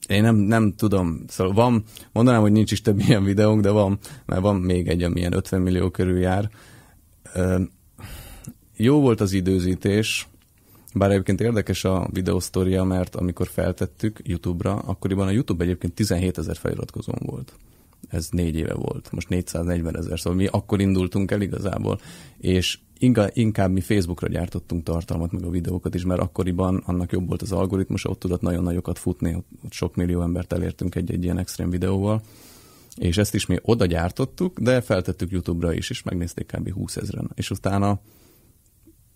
Én nem, nem tudom, szóval van, mondanám, hogy nincs is több ilyen videónk, de van, mert van még egy, ami ilyen 50 millió körül jár. Ö, jó volt az időzítés, bár egyébként érdekes a videósztoria, mert amikor feltettük YouTube-ra, akkoriban a YouTube egyébként 17 ezer feliratkozón volt ez négy éve volt, most 440 ezer, szóval mi akkor indultunk el igazából, és inkább mi Facebookra gyártottunk tartalmat, meg a videókat is, mert akkoriban annak jobb volt az algoritmus, ott tudott nagyon nagyokat futni, ott sok millió embert elértünk egy-egy ilyen extrém videóval, és ezt is mi oda gyártottuk, de feltettük YouTube-ra is, és megnézték kb. 20 ezeren. És utána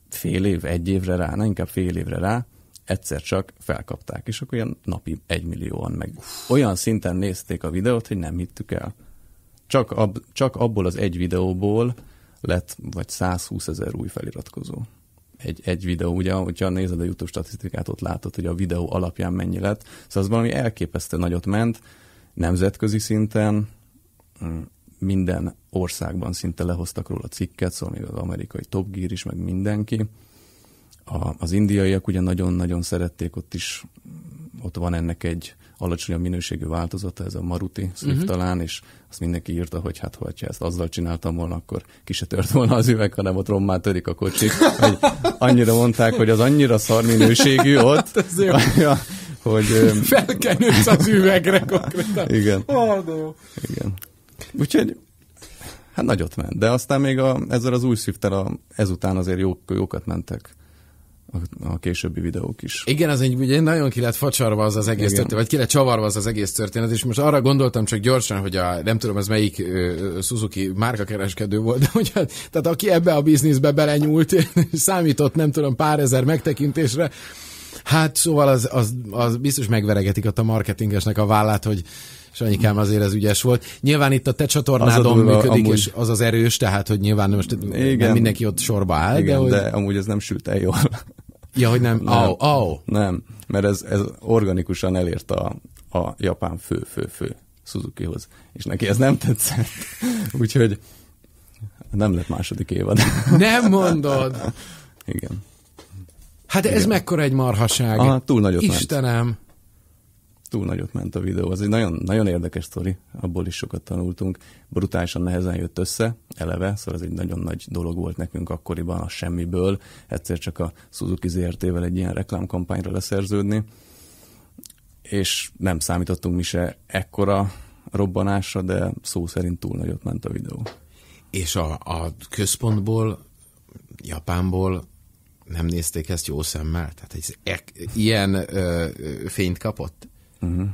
fél év, egy évre rá, na inkább fél évre rá, egyszer csak felkapták, és akkor ilyen napi egymillióan meg. Olyan szinten nézték a videót, hogy nem hittük el. Csak, ab, csak abból az egy videóból lett vagy 120 ezer új feliratkozó. Egy, egy videó, ugye, hogyha nézed a YouTube statisztikát, ott látod, hogy a videó alapján mennyi lett. Szóval az valami elképesztő nagyot ment, nemzetközi szinten, mm, minden országban szinte lehoztak róla cikket, szóval még az amerikai Top Gear is, meg mindenki. A, az indiaiak ugye nagyon-nagyon szerették, ott is ott van ennek egy alacsonyabb minőségű változata, ez a Maruti Swift uh-huh. Mhm. talán, és azt mindenki írta, hogy hát ha ezt azzal csináltam volna, akkor ki se tört volna az üveg, hanem ott rommá törik a kocsi. Hogy annyira mondták, hogy az annyira szar minőségű ott, hát hogy... Felkenősz az üvegre konkrétan. Igen. Oh, de jó. Igen. Úgyhogy hát nagyot ment, de aztán még a, ezzel az új swift ezután azért jók, jókat mentek a későbbi videók is. Igen, az egy, ugye nagyon ki lett facsarva az az egész történet, vagy ki lett csavarva az az egész történet, és most arra gondoltam csak gyorsan, hogy a, nem tudom, ez melyik ö, Suzuki márkakereskedő volt, de hogy, tehát aki ebbe a bizniszbe belenyúlt, számított nem tudom pár ezer megtekintésre, Hát szóval az, az, az biztos megveregetik ott a marketingesnek a vállát, hogy Sanyikám azért ez ügyes volt. Nyilván itt a te csatornádon az működik, amúgy... és az az erős, tehát hogy nyilván most Igen. nem mindenki ott sorba áll. Igen, de, hogy... de amúgy ez nem sült el jól. Ja, hogy nem. nem. Au, au. Nem, mert ez, ez organikusan elért a, a japán fő-fő-fő Suzukihoz, és neki ez nem tetszett. Úgyhogy nem lett második évad. Nem mondod! Igen. Hát Igen. ez mekkora egy marhaság. Aha, túl nagyot Istenem. Ment túl nagyot ment a videó. Az egy nagyon, nagyon érdekes sztori, abból is sokat tanultunk. Brutálisan nehezen jött össze, eleve, szóval ez egy nagyon nagy dolog volt nekünk akkoriban a semmiből. Egyszer csak a Suzuki ZRT-vel egy ilyen reklámkampányra leszerződni, és nem számítottunk mi se ekkora robbanásra, de szó szerint túl nagyot ment a videó. És a, a központból, Japánból nem nézték ezt jó szemmel? Tehát egy, ilyen ö, fényt kapott? Uh-huh.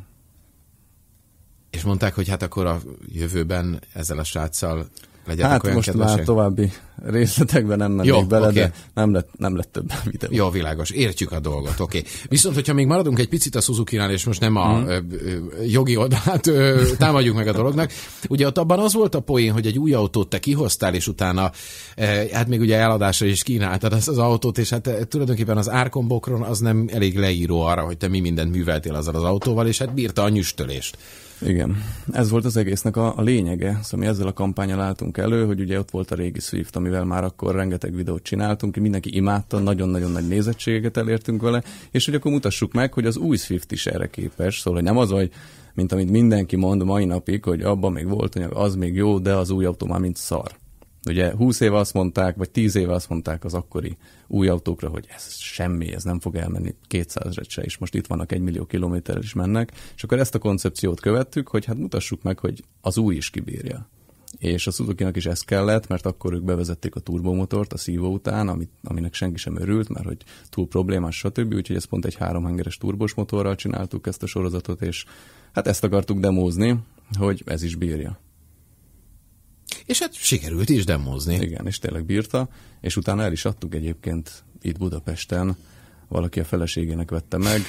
És mondták, hogy hát akkor a jövőben ezzel a sráccal Legyetek hát olyan most kedvesek. már további részletekben nem mennék Jó, bele, okay. de nem lett, nem lett több videó. Jó, világos. Értjük a dolgot, oké. Okay. Viszont, hogyha még maradunk egy picit a suzuki és most nem a mm. ö, ö, jogi oldalát ö, támadjuk meg a dolognak, ugye ott abban az volt a poén, hogy egy új autót te kihoztál, és utána, e, hát még ugye eladásra is kínáltad az, az autót, és hát e, tulajdonképpen az árkombokron az nem elég leíró arra, hogy te mi mindent műveltél azzal az autóval, és hát bírta a nyüstölést. Igen, ez volt az egésznek a, a lényege, szóval mi ezzel a kampányal álltunk elő, hogy ugye ott volt a régi Swift, amivel már akkor rengeteg videót csináltunk, mindenki imádta, nagyon-nagyon nagy nézettségeket elértünk vele, és hogy akkor mutassuk meg, hogy az új Swift is erre képes, szóval hogy nem az, hogy mint amit mindenki mond mai napig, hogy abban még volt anyag, az még jó, de az új autó már mint szar. Ugye 20 éve azt mondták, vagy 10 éve azt mondták az akkori új autókra, hogy ez semmi, ez nem fog elmenni 200-re se, és most itt vannak egy millió kilométerrel is mennek, és akkor ezt a koncepciót követtük, hogy hát mutassuk meg, hogy az új is kibírja. És a suzuki is ez kellett, mert akkor ők bevezették a turbomotort a szívó után, amit, aminek senki sem örült, mert hogy túl problémás, stb. Úgyhogy ezt pont egy háromhengeres turbos motorral csináltuk ezt a sorozatot, és hát ezt akartuk demózni, hogy ez is bírja. És hát sikerült is demozni. Igen, és tényleg bírta, és utána el is adtuk egyébként itt Budapesten, valaki a feleségének vette meg,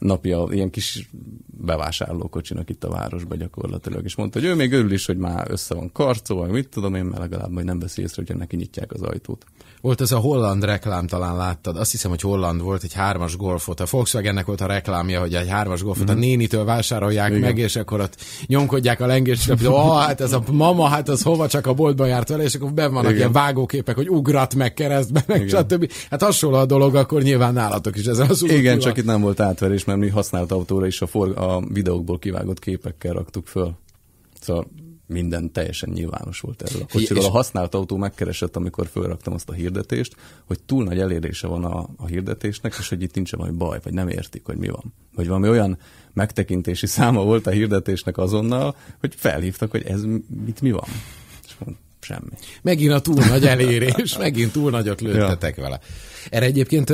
napja ilyen kis bevásárlókocsinak itt a városban gyakorlatilag, és mondta, hogy ő még örül is, hogy már össze van karcolva, vagy mit tudom én, mert legalább majd nem veszi észre, hogyha neki nyitják az ajtót. Volt ez a holland reklám, talán láttad. Azt hiszem, hogy holland volt egy hármas golfot. A Volkswagennek volt a reklámja, hogy egy hármas golfot mm-hmm. a mhm. nénitől vásárolják Igen. meg, és akkor ott nyomkodják a lengést, és oh, hát ez a mama, hát az hova csak a boltban járt vele, és akkor benn vannak Igen. ilyen vágóképek, hogy ugrat meg keresztbe, meg stb. Hát hasonló a dolog, akkor nyilván nálatok is ez az Igen, csak itt nem volt átverés, mert mi használt autóra is a, for, a videókból kivágott képekkel raktuk föl. Szóval minden teljesen nyilvános volt erről a kocsiról. A használt autó megkeresett, amikor fölraktam azt a hirdetést, hogy túl nagy elérése van a, a hirdetésnek, és hogy itt nincs valami baj, vagy nem értik, hogy mi van. Vagy valami olyan megtekintési száma volt a hirdetésnek azonnal, hogy felhívtak, hogy ez mit mi van. És mondtam, semmi. Megint a túl nagy elérés, megint túl nagyot lőttetek ja. vele. Erre egyébként,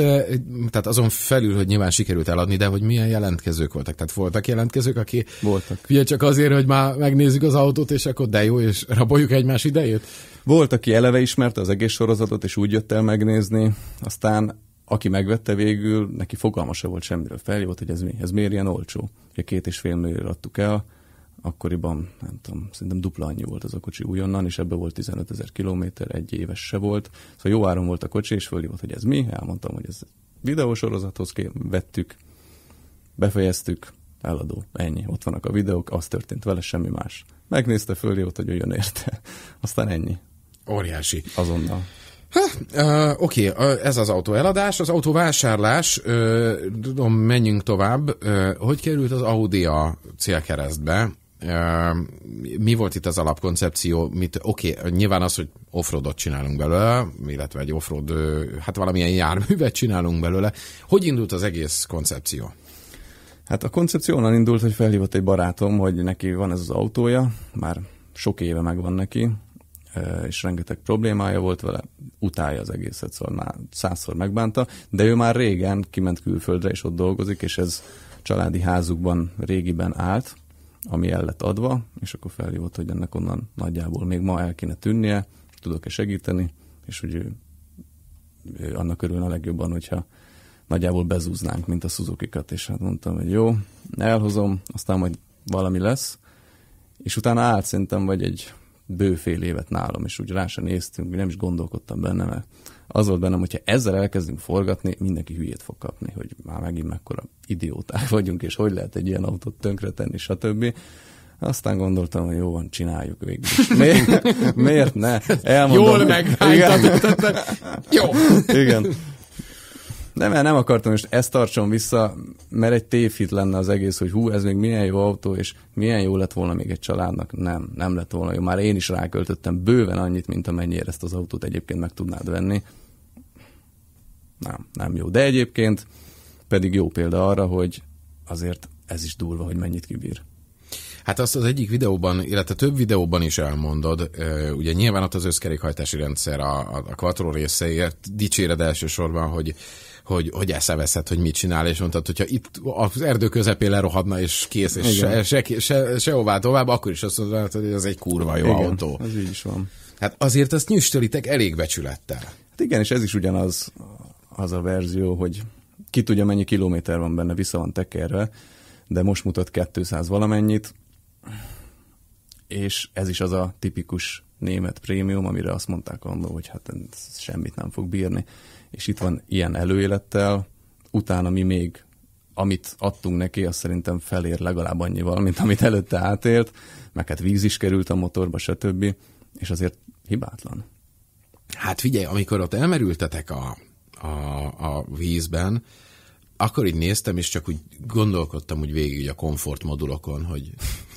tehát azon felül, hogy nyilván sikerült eladni, de hogy milyen jelentkezők voltak. Tehát voltak jelentkezők, aki voltak. ugye csak azért, hogy már megnézzük az autót, és akkor de jó, és raboljuk egymás idejét. Volt, aki eleve ismerte az egész sorozatot, és úgy jött el megnézni, aztán aki megvette végül, neki fogalma se volt semmiről. Feljött, hogy ez mi, ez miért ilyen olcsó. Ugye két és fél adtuk el, akkoriban, nem tudom, szerintem dupla annyi volt az a kocsi újonnan, és ebbe volt 15 ezer kilométer, egy éves se volt. Szóval jó áron volt a kocsi, és fölhívott, hogy ez mi, elmondtam, hogy ez videósorozathoz ké- vettük, befejeztük, eladó, ennyi, ott vannak a videók, az történt vele, semmi más. Megnézte, fölhívott, hogy jön érte. Aztán ennyi. Óriási. Azonnal. Uh, Oké, okay. Uh, ez az autó eladás, az autó vásárlás, uh, tudom, menjünk tovább. Uh, hogy került az Audi a célkeresztbe? mi volt itt az alapkoncepció? Mit, oké, okay, nyilván az, hogy offroadot csinálunk belőle, illetve egy offroad, hát valamilyen járművet csinálunk belőle. Hogy indult az egész koncepció? Hát a koncepció onnan indult, hogy felhívott egy barátom, hogy neki van ez az autója, már sok éve megvan neki, és rengeteg problémája volt vele, utálja az egészet, szóval már százszor megbánta, de ő már régen kiment külföldre, és ott dolgozik, és ez családi házukban régiben állt, ami el lett adva, és akkor felhívott, hogy ennek onnan nagyjából még ma el kéne tűnnie, tudok-e segíteni, és hogy ő, ő annak örülne a legjobban, hogyha nagyjából bezúznánk, mint a suzuki és hát mondtam, hogy jó, elhozom, aztán majd valami lesz, és utána állt szerintem vagy egy bő fél évet nálam, és úgy rá sem néztünk, nem is gondolkodtam benne, mert az volt bennem, hogyha ezzel elkezdünk forgatni, mindenki hülyét fog kapni, hogy már megint mekkora idióták vagyunk, és hogy lehet egy ilyen autót tönkretenni, stb. Aztán gondoltam, hogy jó van, csináljuk végül Miért, miért ne? Elmondom, Jól megvágtatottak. Jó. Igen. Nem, mert nem akartam most ezt tartson vissza, mert egy tévhit lenne az egész, hogy hú, ez még milyen jó autó, és milyen jó lett volna még egy családnak. Nem, nem lett volna jó. Már én is ráköltöttem bőven annyit, mint amennyire ezt az autót egyébként meg tudnád venni. Nem, nem jó. De egyébként pedig jó példa arra, hogy azért ez is durva, hogy mennyit kibír. Hát azt az egyik videóban, illetve több videóban is elmondod, ugye nyilván ott az összkerékhajtási rendszer a, a, a Quattro részeért dicséred elsősorban, hogy hogy, hogy eszeveszed, hogy mit csinál, és mondtad, hogyha itt az erdő közepén lerohadna, és kész, és se, se, se, sehová tovább, akkor is azt mondod, hogy ez egy kurva jó Igen, autó. ez így is van. Hát azért azt nyüstölitek elég becsülettel. Hát igen, és ez is ugyanaz az a verzió, hogy ki tudja mennyi kilométer van benne, vissza van tekerve, de most mutat 200 valamennyit, és ez is az a tipikus német prémium, amire azt mondták annól, hogy hát semmit nem fog bírni és itt van ilyen előélettel, utána mi még, amit adtunk neki, azt szerintem felér legalább annyival, mint amit előtte átélt, meg hát víz is került a motorba, stb., és azért hibátlan. Hát figyelj, amikor ott elmerültetek a, a, a vízben, akkor így néztem, és csak úgy gondolkodtam úgy végig a komfort modulokon, hogy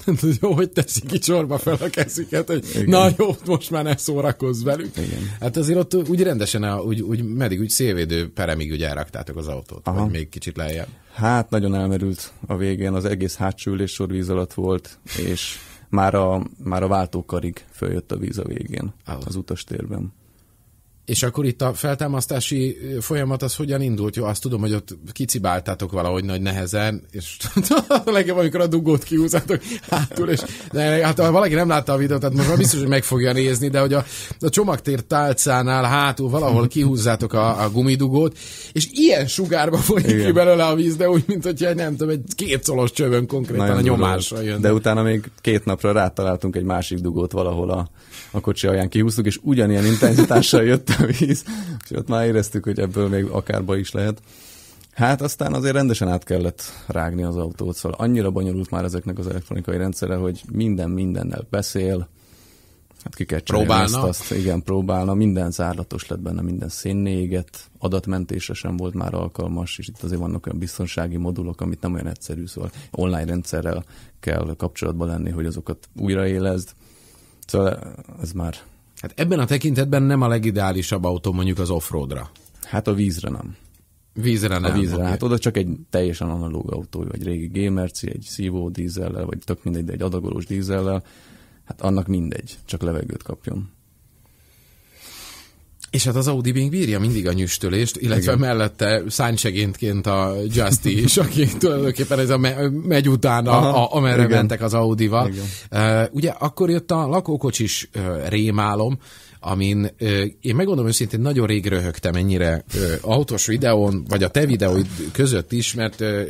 nem tudja, hogy teszi ki csorba fel a kezüket, hogy Igen. na jó, most már ne szórakozz velük. Igen. Hát azért ott úgy rendesen, a, úgy, úgy meddig, úgy szélvédő peremig úgy elraktátok az autót, Aha. vagy még kicsit lejjebb. Hát nagyon elmerült a végén, az egész hátsó sor víz alatt volt, és már a, már a váltókarig följött a víz a végén, az utastérben. És akkor itt a feltámasztási folyamat az hogyan indult? Jó, azt tudom, hogy ott kicibáltátok valahogy nagy nehezen, és legjobb, amikor a dugót kihúzátok hátul, és de, hát ha valaki nem látta a videót, tehát most már biztos, hogy meg fogja nézni, de hogy a, a csomagtér tálcánál hátul valahol kihúzzátok a, a gumidugót, és ilyen sugárba folyik Igen. ki belőle a víz, de úgy, mint hogyha nem tudom, egy két szolos csövön konkrétan Nagyon a nyomásra jön. De utána még két napra rátaláltunk egy másik dugót valahol a, a kocsi alján kihúztuk, és ugyanilyen intenzitással jött a víz, és ott már éreztük, hogy ebből még akárba is lehet. Hát aztán azért rendesen át kellett rágni az autót, szóval annyira bonyolult már ezeknek az elektronikai rendszere, hogy minden mindennel beszél, Hát ki kell próbálna. Ezt, azt, igen, próbálna. Minden zárlatos lett benne, minden szénnéget, adatmentésre sem volt már alkalmas, és itt azért vannak olyan biztonsági modulok, amit nem olyan egyszerű, szóval online rendszerrel kell kapcsolatban lenni, hogy azokat újraélezd. Szóval ez már Hát ebben a tekintetben nem a legideálisabb autó mondjuk az offroadra. Hát a vízre nem. Vízre nem. A vízre, okay. hát oda csak egy teljesen analóg autó, vagy régi gamerci, egy szívó dízellel, vagy tök mindegy, de egy adagolós dízellel, hát annak mindegy, csak levegőt kapjon. És hát az Audi még bírja mindig a nyüstölést, illetve Igen. mellette szánysegéntként a Justy is, aki tulajdonképpen ez a me- megy utána, a, amerre Igen. mentek az Audival. Igen. Uh, ugye akkor jött a lakókocsis uh, rémálom, amin uh, én megmondom őszintén, nagyon rég röhögtem ennyire uh, autós videón, vagy a te videóid között is, mert, uh,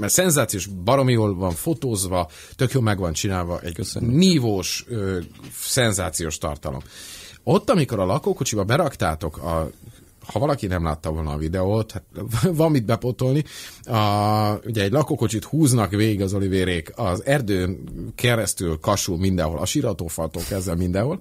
mert szenzációs, baromi jól van fotózva, tök jól meg van csinálva, egy Köszönöm. nívós, uh, szenzációs tartalom. Ott, amikor a lakókocsiba beraktátok a ha valaki nem látta volna a videót, hát van mit bepotolni. A, ugye egy lakókocsit húznak végig az olivérék az erdőn keresztül, kasul mindenhol, a siratófaltól kezdve mindenhol.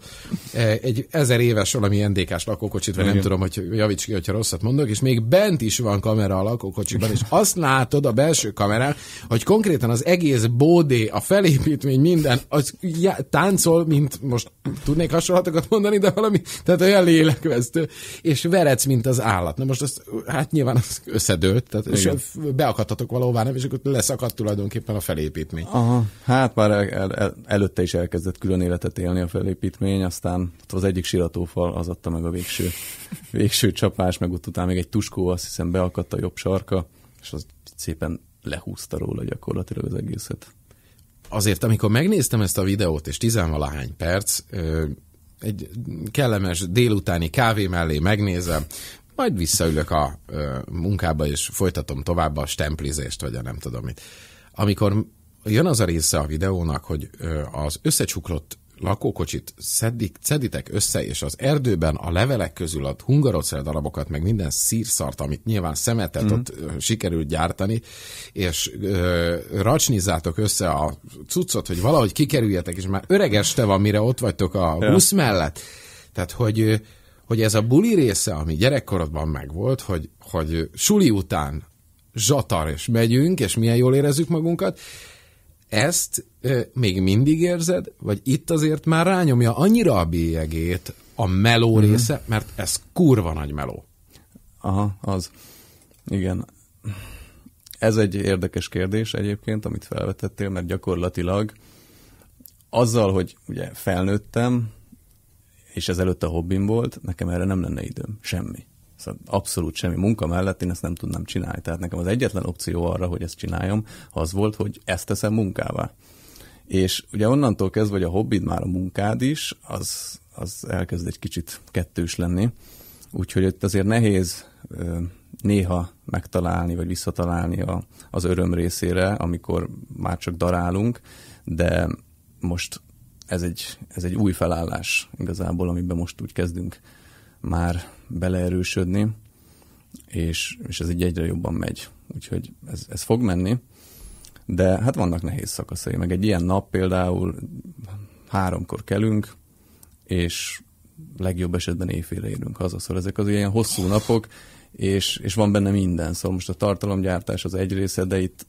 E, egy ezer éves valami endékás lakókocsit, vagy Igen. nem tudom, hogy javíts ki, hogyha rosszat mondok, és még bent is van kamera a lakókocsiban, és azt látod a belső kamerán, hogy konkrétan az egész bódé, a felépítmény, minden, az já, táncol, mint most tudnék hasonlatokat mondani, de valami, tehát olyan lélekvesztő, és veretsz, mint mint az állat. Na most ezt, hát nyilván az összedőlt, tehát és beakadtatok valahová, nem, és akkor leszakadt tulajdonképpen a felépítmény. Aha, hát már el, el, el, előtte is elkezdett külön életet élni a felépítmény, aztán az egyik siratófal az adta meg a végső, végső csapás, meg ott utána még egy tuskó, azt hiszem beakadt a jobb sarka, és az szépen lehúzta róla gyakorlatilag az egészet azért, amikor megnéztem ezt a videót, és tizenvalahány perc, egy kellemes délutáni kávé mellé megnézem, majd visszaülök a ö, munkába, és folytatom tovább a stemplizést, vagy a nem tudom mit. Amikor jön az a része a videónak, hogy ö, az összecsuklott lakókocsit szedik, szeditek össze, és az erdőben a levelek közül a hungarocel darabokat, meg minden szírszart, amit nyilván szemetet mm ott sikerült gyártani, és ö, racsnizzátok össze a cuccot, hogy valahogy kikerüljetek, és már öreg este van, mire ott vagytok a busz mellett. Tehát, hogy hogy ez a buli része, ami gyerekkorodban megvolt, hogy, hogy suli után zsatar, és megyünk, és milyen jól érezzük magunkat, ezt ö, még mindig érzed, vagy itt azért már rányomja annyira a bélyegét a meló mm-hmm. része, mert ez kurva nagy meló. Aha, az. Igen. Ez egy érdekes kérdés egyébként, amit felvetettél, mert gyakorlatilag azzal, hogy ugye felnőttem, és ez előtt a hobbim volt, nekem erre nem lenne időm, semmi. Szóval abszolút semmi munka mellett én ezt nem tudnám csinálni. Tehát nekem az egyetlen opció arra, hogy ezt csináljam, az volt, hogy ezt teszem munkává. És ugye onnantól kezdve, hogy a hobbid már a munkád is, az, az elkezd egy kicsit kettős lenni. Úgyhogy itt azért nehéz néha megtalálni, vagy visszatalálni a, az öröm részére, amikor már csak darálunk, de most ez egy, ez egy új felállás igazából, amiben most úgy kezdünk már beleerősödni, és, és ez így egyre jobban megy. Úgyhogy ez, ez fog menni, de hát vannak nehéz szakaszai. Meg egy ilyen nap például háromkor kelünk, és legjobb esetben éjfélre érünk haza. Szóval ezek az ilyen hosszú napok, és, és van benne minden. Szóval most a tartalomgyártás az egy része, de itt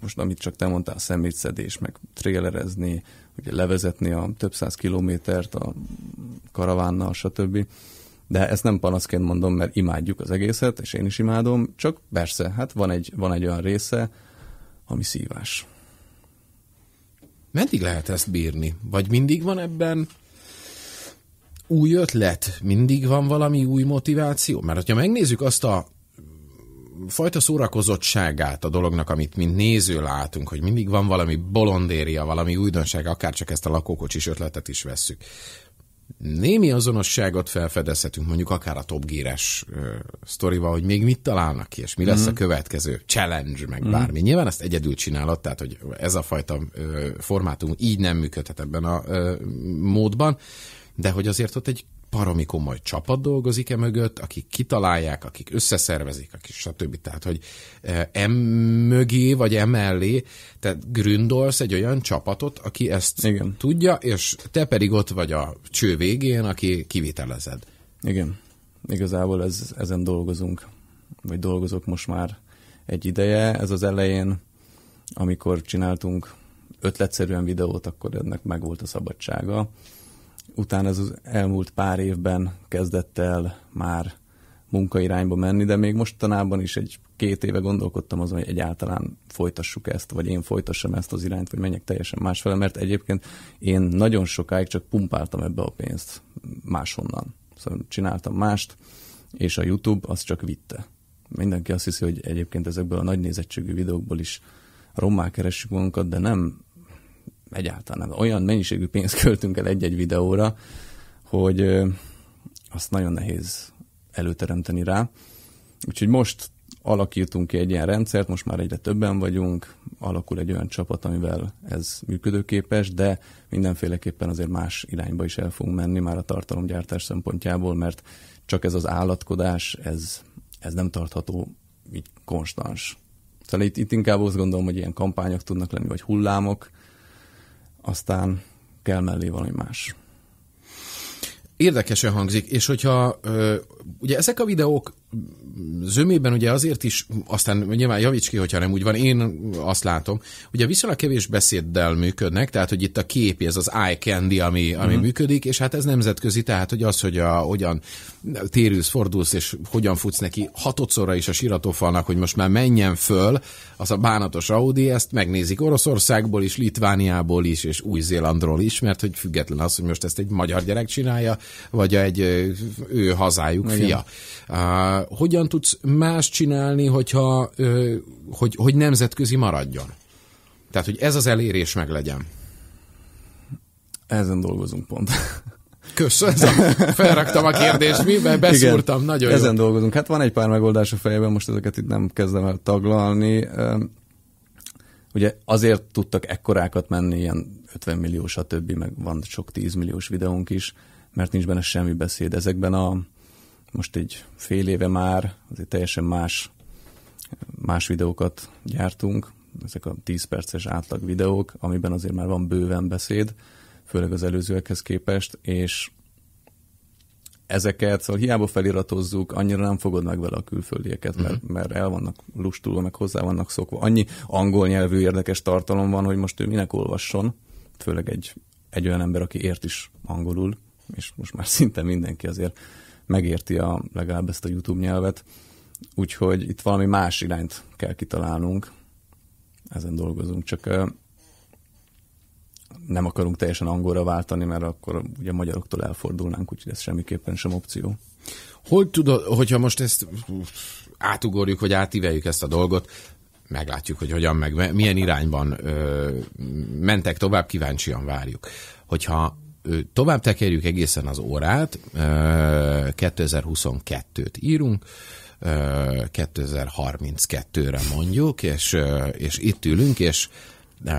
most amit csak te mondtál, szemétszedés, meg trélerezni, ugye levezetni a több száz kilométert a karavánnal, stb de ezt nem panaszként mondom, mert imádjuk az egészet, és én is imádom, csak persze, hát van egy, van egy olyan része, ami szívás. Meddig lehet ezt bírni? Vagy mindig van ebben új ötlet? Mindig van valami új motiváció? Mert ha megnézzük azt a fajta szórakozottságát a dolognak, amit mint néző látunk, hogy mindig van valami bolondéria, valami újdonság, akár csak ezt a lakókocsis ötletet is vesszük némi azonosságot felfedezhetünk, mondjuk akár a Top Gear-es uh, sztorival, hogy még mit találnak ki, és mi lesz mm-hmm. a mhm. következő challenge, meg mm-hmm. bármi. Nyilván ezt egyedül csinálod, tehát hogy ez a fajta uh, formátum így nem működhet ebben a uh, módban, de hogy azért ott egy baromi komoly csapat dolgozik e mögött, akik kitalálják, akik összeszervezik, akik stb. Tehát, hogy emögé eh, vagy emellé, tehát gründolsz egy olyan csapatot, aki ezt Igen. tudja, és te pedig ott vagy a cső végén, aki kivitelezed. Igen, igazából ez, ezen dolgozunk, vagy dolgozok most már egy ideje. Ez az elején, amikor csináltunk ötletszerűen videót, akkor ennek volt a szabadsága utána ez az elmúlt pár évben kezdett el már munkairányba menni, de még mostanában is egy két éve gondolkodtam azon, hogy egyáltalán folytassuk ezt, vagy én folytassam ezt az irányt, vagy menjek teljesen másfele, mert egyébként én nagyon sokáig csak pumpáltam ebbe a pénzt máshonnan. Szóval csináltam mást, és a YouTube az csak vitte. Mindenki azt hiszi, hogy egyébként ezekből a nagy nézettségű videókból is rommá keressük magunkat, de nem egyáltalán olyan mennyiségű pénzt költünk el egy-egy videóra, hogy azt nagyon nehéz előteremteni rá. Úgyhogy most alakítunk ki egy ilyen rendszert, most már egyre többen vagyunk, alakul egy olyan csapat, amivel ez működőképes, de mindenféleképpen azért más irányba is el fogunk menni már a tartalomgyártás szempontjából, mert csak ez az állatkodás, ez, ez nem tartható így konstans. Szóval itt, itt inkább azt gondolom, hogy ilyen kampányok tudnak lenni, vagy hullámok, aztán kell mellé valami más. Érdekesen hangzik, és hogyha ugye ezek a videók zömében ugye azért is, aztán nyilván javíts ki, hogyha nem úgy van, én azt látom, ugye viszonylag kevés beszéddel működnek, tehát hogy itt a kép, ez az eye candy, ami, ami mm-hmm. működik, és hát ez nemzetközi, tehát hogy az, hogy a, hogyan térülsz, fordulsz, és hogyan futsz neki hatodszorra is a siratófalnak, hogy most már menjen föl, az a bánatos Audi, ezt megnézik Oroszországból is, Litvániából is, és Új-Zélandról is, mert hogy független az, hogy most ezt egy magyar gyerek csinálja, vagy egy ő hazájuk Igen. fia hogyan tudsz más csinálni, hogyha, hogy, hogy nemzetközi maradjon? Tehát, hogy ez az elérés meg legyen. Ezen dolgozunk pont. Köszönöm, felraktam a kérdést, miben beszúrtam, Igen, nagyon Ezen dolgozunk. Hát van egy pár megoldás a fejben, most ezeket itt nem kezdem el taglalni. Ugye azért tudtak ekkorákat menni, ilyen 50 millió, stb., meg van sok 10 milliós videónk is, mert nincs benne semmi beszéd. Ezekben a most egy fél éve már azért teljesen más, más videókat gyártunk, ezek a 10 perces átlag videók, amiben azért már van bőven beszéd, főleg az előzőekhez képest, és ezeket, szóval hiába feliratozzuk, annyira nem fogod meg vele a külföldieket, mert, uh-huh. mert el vannak lustulva, meg hozzá vannak szokva. Annyi angol nyelvű érdekes tartalom van, hogy most ő minek olvasson, főleg egy, egy olyan ember, aki ért is angolul, és most már szinte mindenki azért megérti a, legalább ezt a YouTube nyelvet, úgyhogy itt valami más irányt kell kitalálnunk, ezen dolgozunk, csak nem akarunk teljesen angolra váltani, mert akkor ugye magyaroktól elfordulnánk, úgyhogy ez semmiképpen sem opció. Hogy tudod, hogyha most ezt átugorjuk, hogy átíveljük ezt a dolgot, meglátjuk, hogy hogyan, meg milyen irányban ö, mentek tovább, kíváncsian várjuk. Hogyha tovább tekerjük egészen az órát, 2022-t írunk, 2032-re mondjuk, és, és itt ülünk, és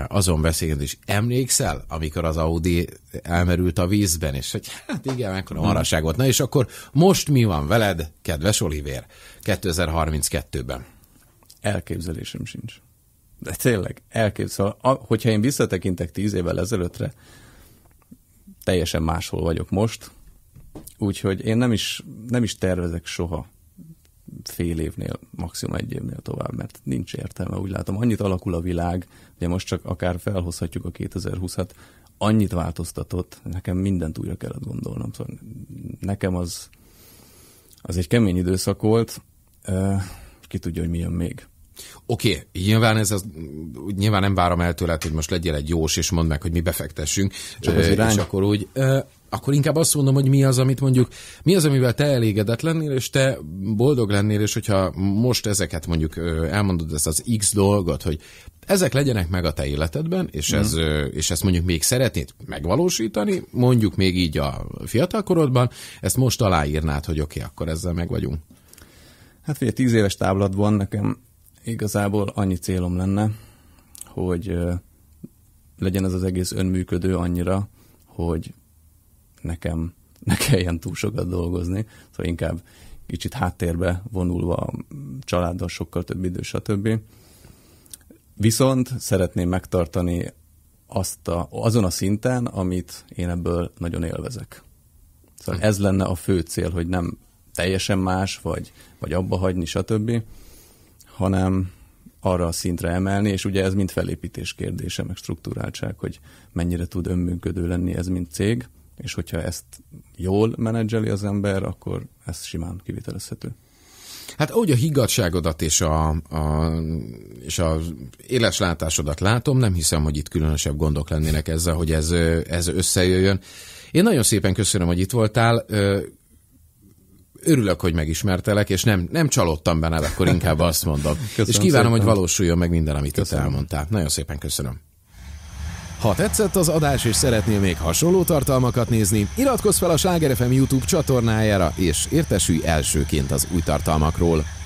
azon beszélgetünk is. Emlékszel, amikor az Audi elmerült a vízben, és hogy hát igen, mekkora hmm. maraság volt. Na és akkor most mi van veled, kedves Olivér, 2032-ben? Elképzelésem sincs. De tényleg, elképzel. Szóval, hogyha én visszatekintek tíz évvel ezelőttre, teljesen máshol vagyok most, úgyhogy én nem is, nem is tervezek soha fél évnél, maximum egy évnél tovább, mert nincs értelme, úgy látom. Annyit alakul a világ, ugye most csak akár felhozhatjuk a 2020-at, annyit változtatott, nekem mindent újra kellett gondolnom. Szóval nekem az, az egy kemény időszak volt, ki tudja, hogy mi jön még. Oké, okay, nyilván ez az, nyilván nem várom el tőled, hogy most legyél egy jós, és mondd meg, hogy mi befektessünk. Csak az irány. És akkor úgy, akkor inkább azt mondom, hogy mi az, amit mondjuk, mi az, amivel te elégedett lennél, és te boldog lennél, és hogyha most ezeket mondjuk elmondod, ezt az X dolgot, hogy ezek legyenek meg a te életedben, és, mhm. ez, mm. és ezt mondjuk még szeretnéd megvalósítani, mondjuk még így a fiatalkorodban, ezt most aláírnád, hogy oké, okay, akkor ezzel meg vagyunk. Hát ugye tíz éves táblatban nekem Igazából annyi célom lenne, hogy legyen ez az egész önműködő annyira, hogy nekem ne kelljen túl sokat dolgozni, szóval inkább kicsit háttérbe vonulva családdal sokkal több idő, stb. Viszont szeretném megtartani azt a, azon a szinten, amit én ebből nagyon élvezek. Szóval hm. ez lenne a fő cél, hogy nem teljesen más, vagy, vagy abba hagyni, stb., hanem arra a szintre emelni, és ugye ez mind felépítés kérdése, meg struktúráltság, hogy mennyire tud önműködő lenni ez, mint cég, és hogyha ezt jól menedzseli az ember, akkor ez simán kivitelezhető. Hát úgy a higgadságodat és a, a, és a éleslátásodat látom, nem hiszem, hogy itt különösebb gondok lennének ezzel, hogy ez, ez összejöjjön. Én nagyon szépen köszönöm, hogy itt voltál örülök, hogy megismertelek, és nem, nem csalódtam benned, akkor inkább azt mondom. Köszönöm és kívánom, szépen. hogy valósuljon meg minden, amit köszönöm. itt elmondtál. Nagyon szépen köszönöm. Ha tetszett az adás és szeretnél még hasonló tartalmakat nézni, iratkozz fel a Sláger FM YouTube csatornájára és értesülj elsőként az új tartalmakról.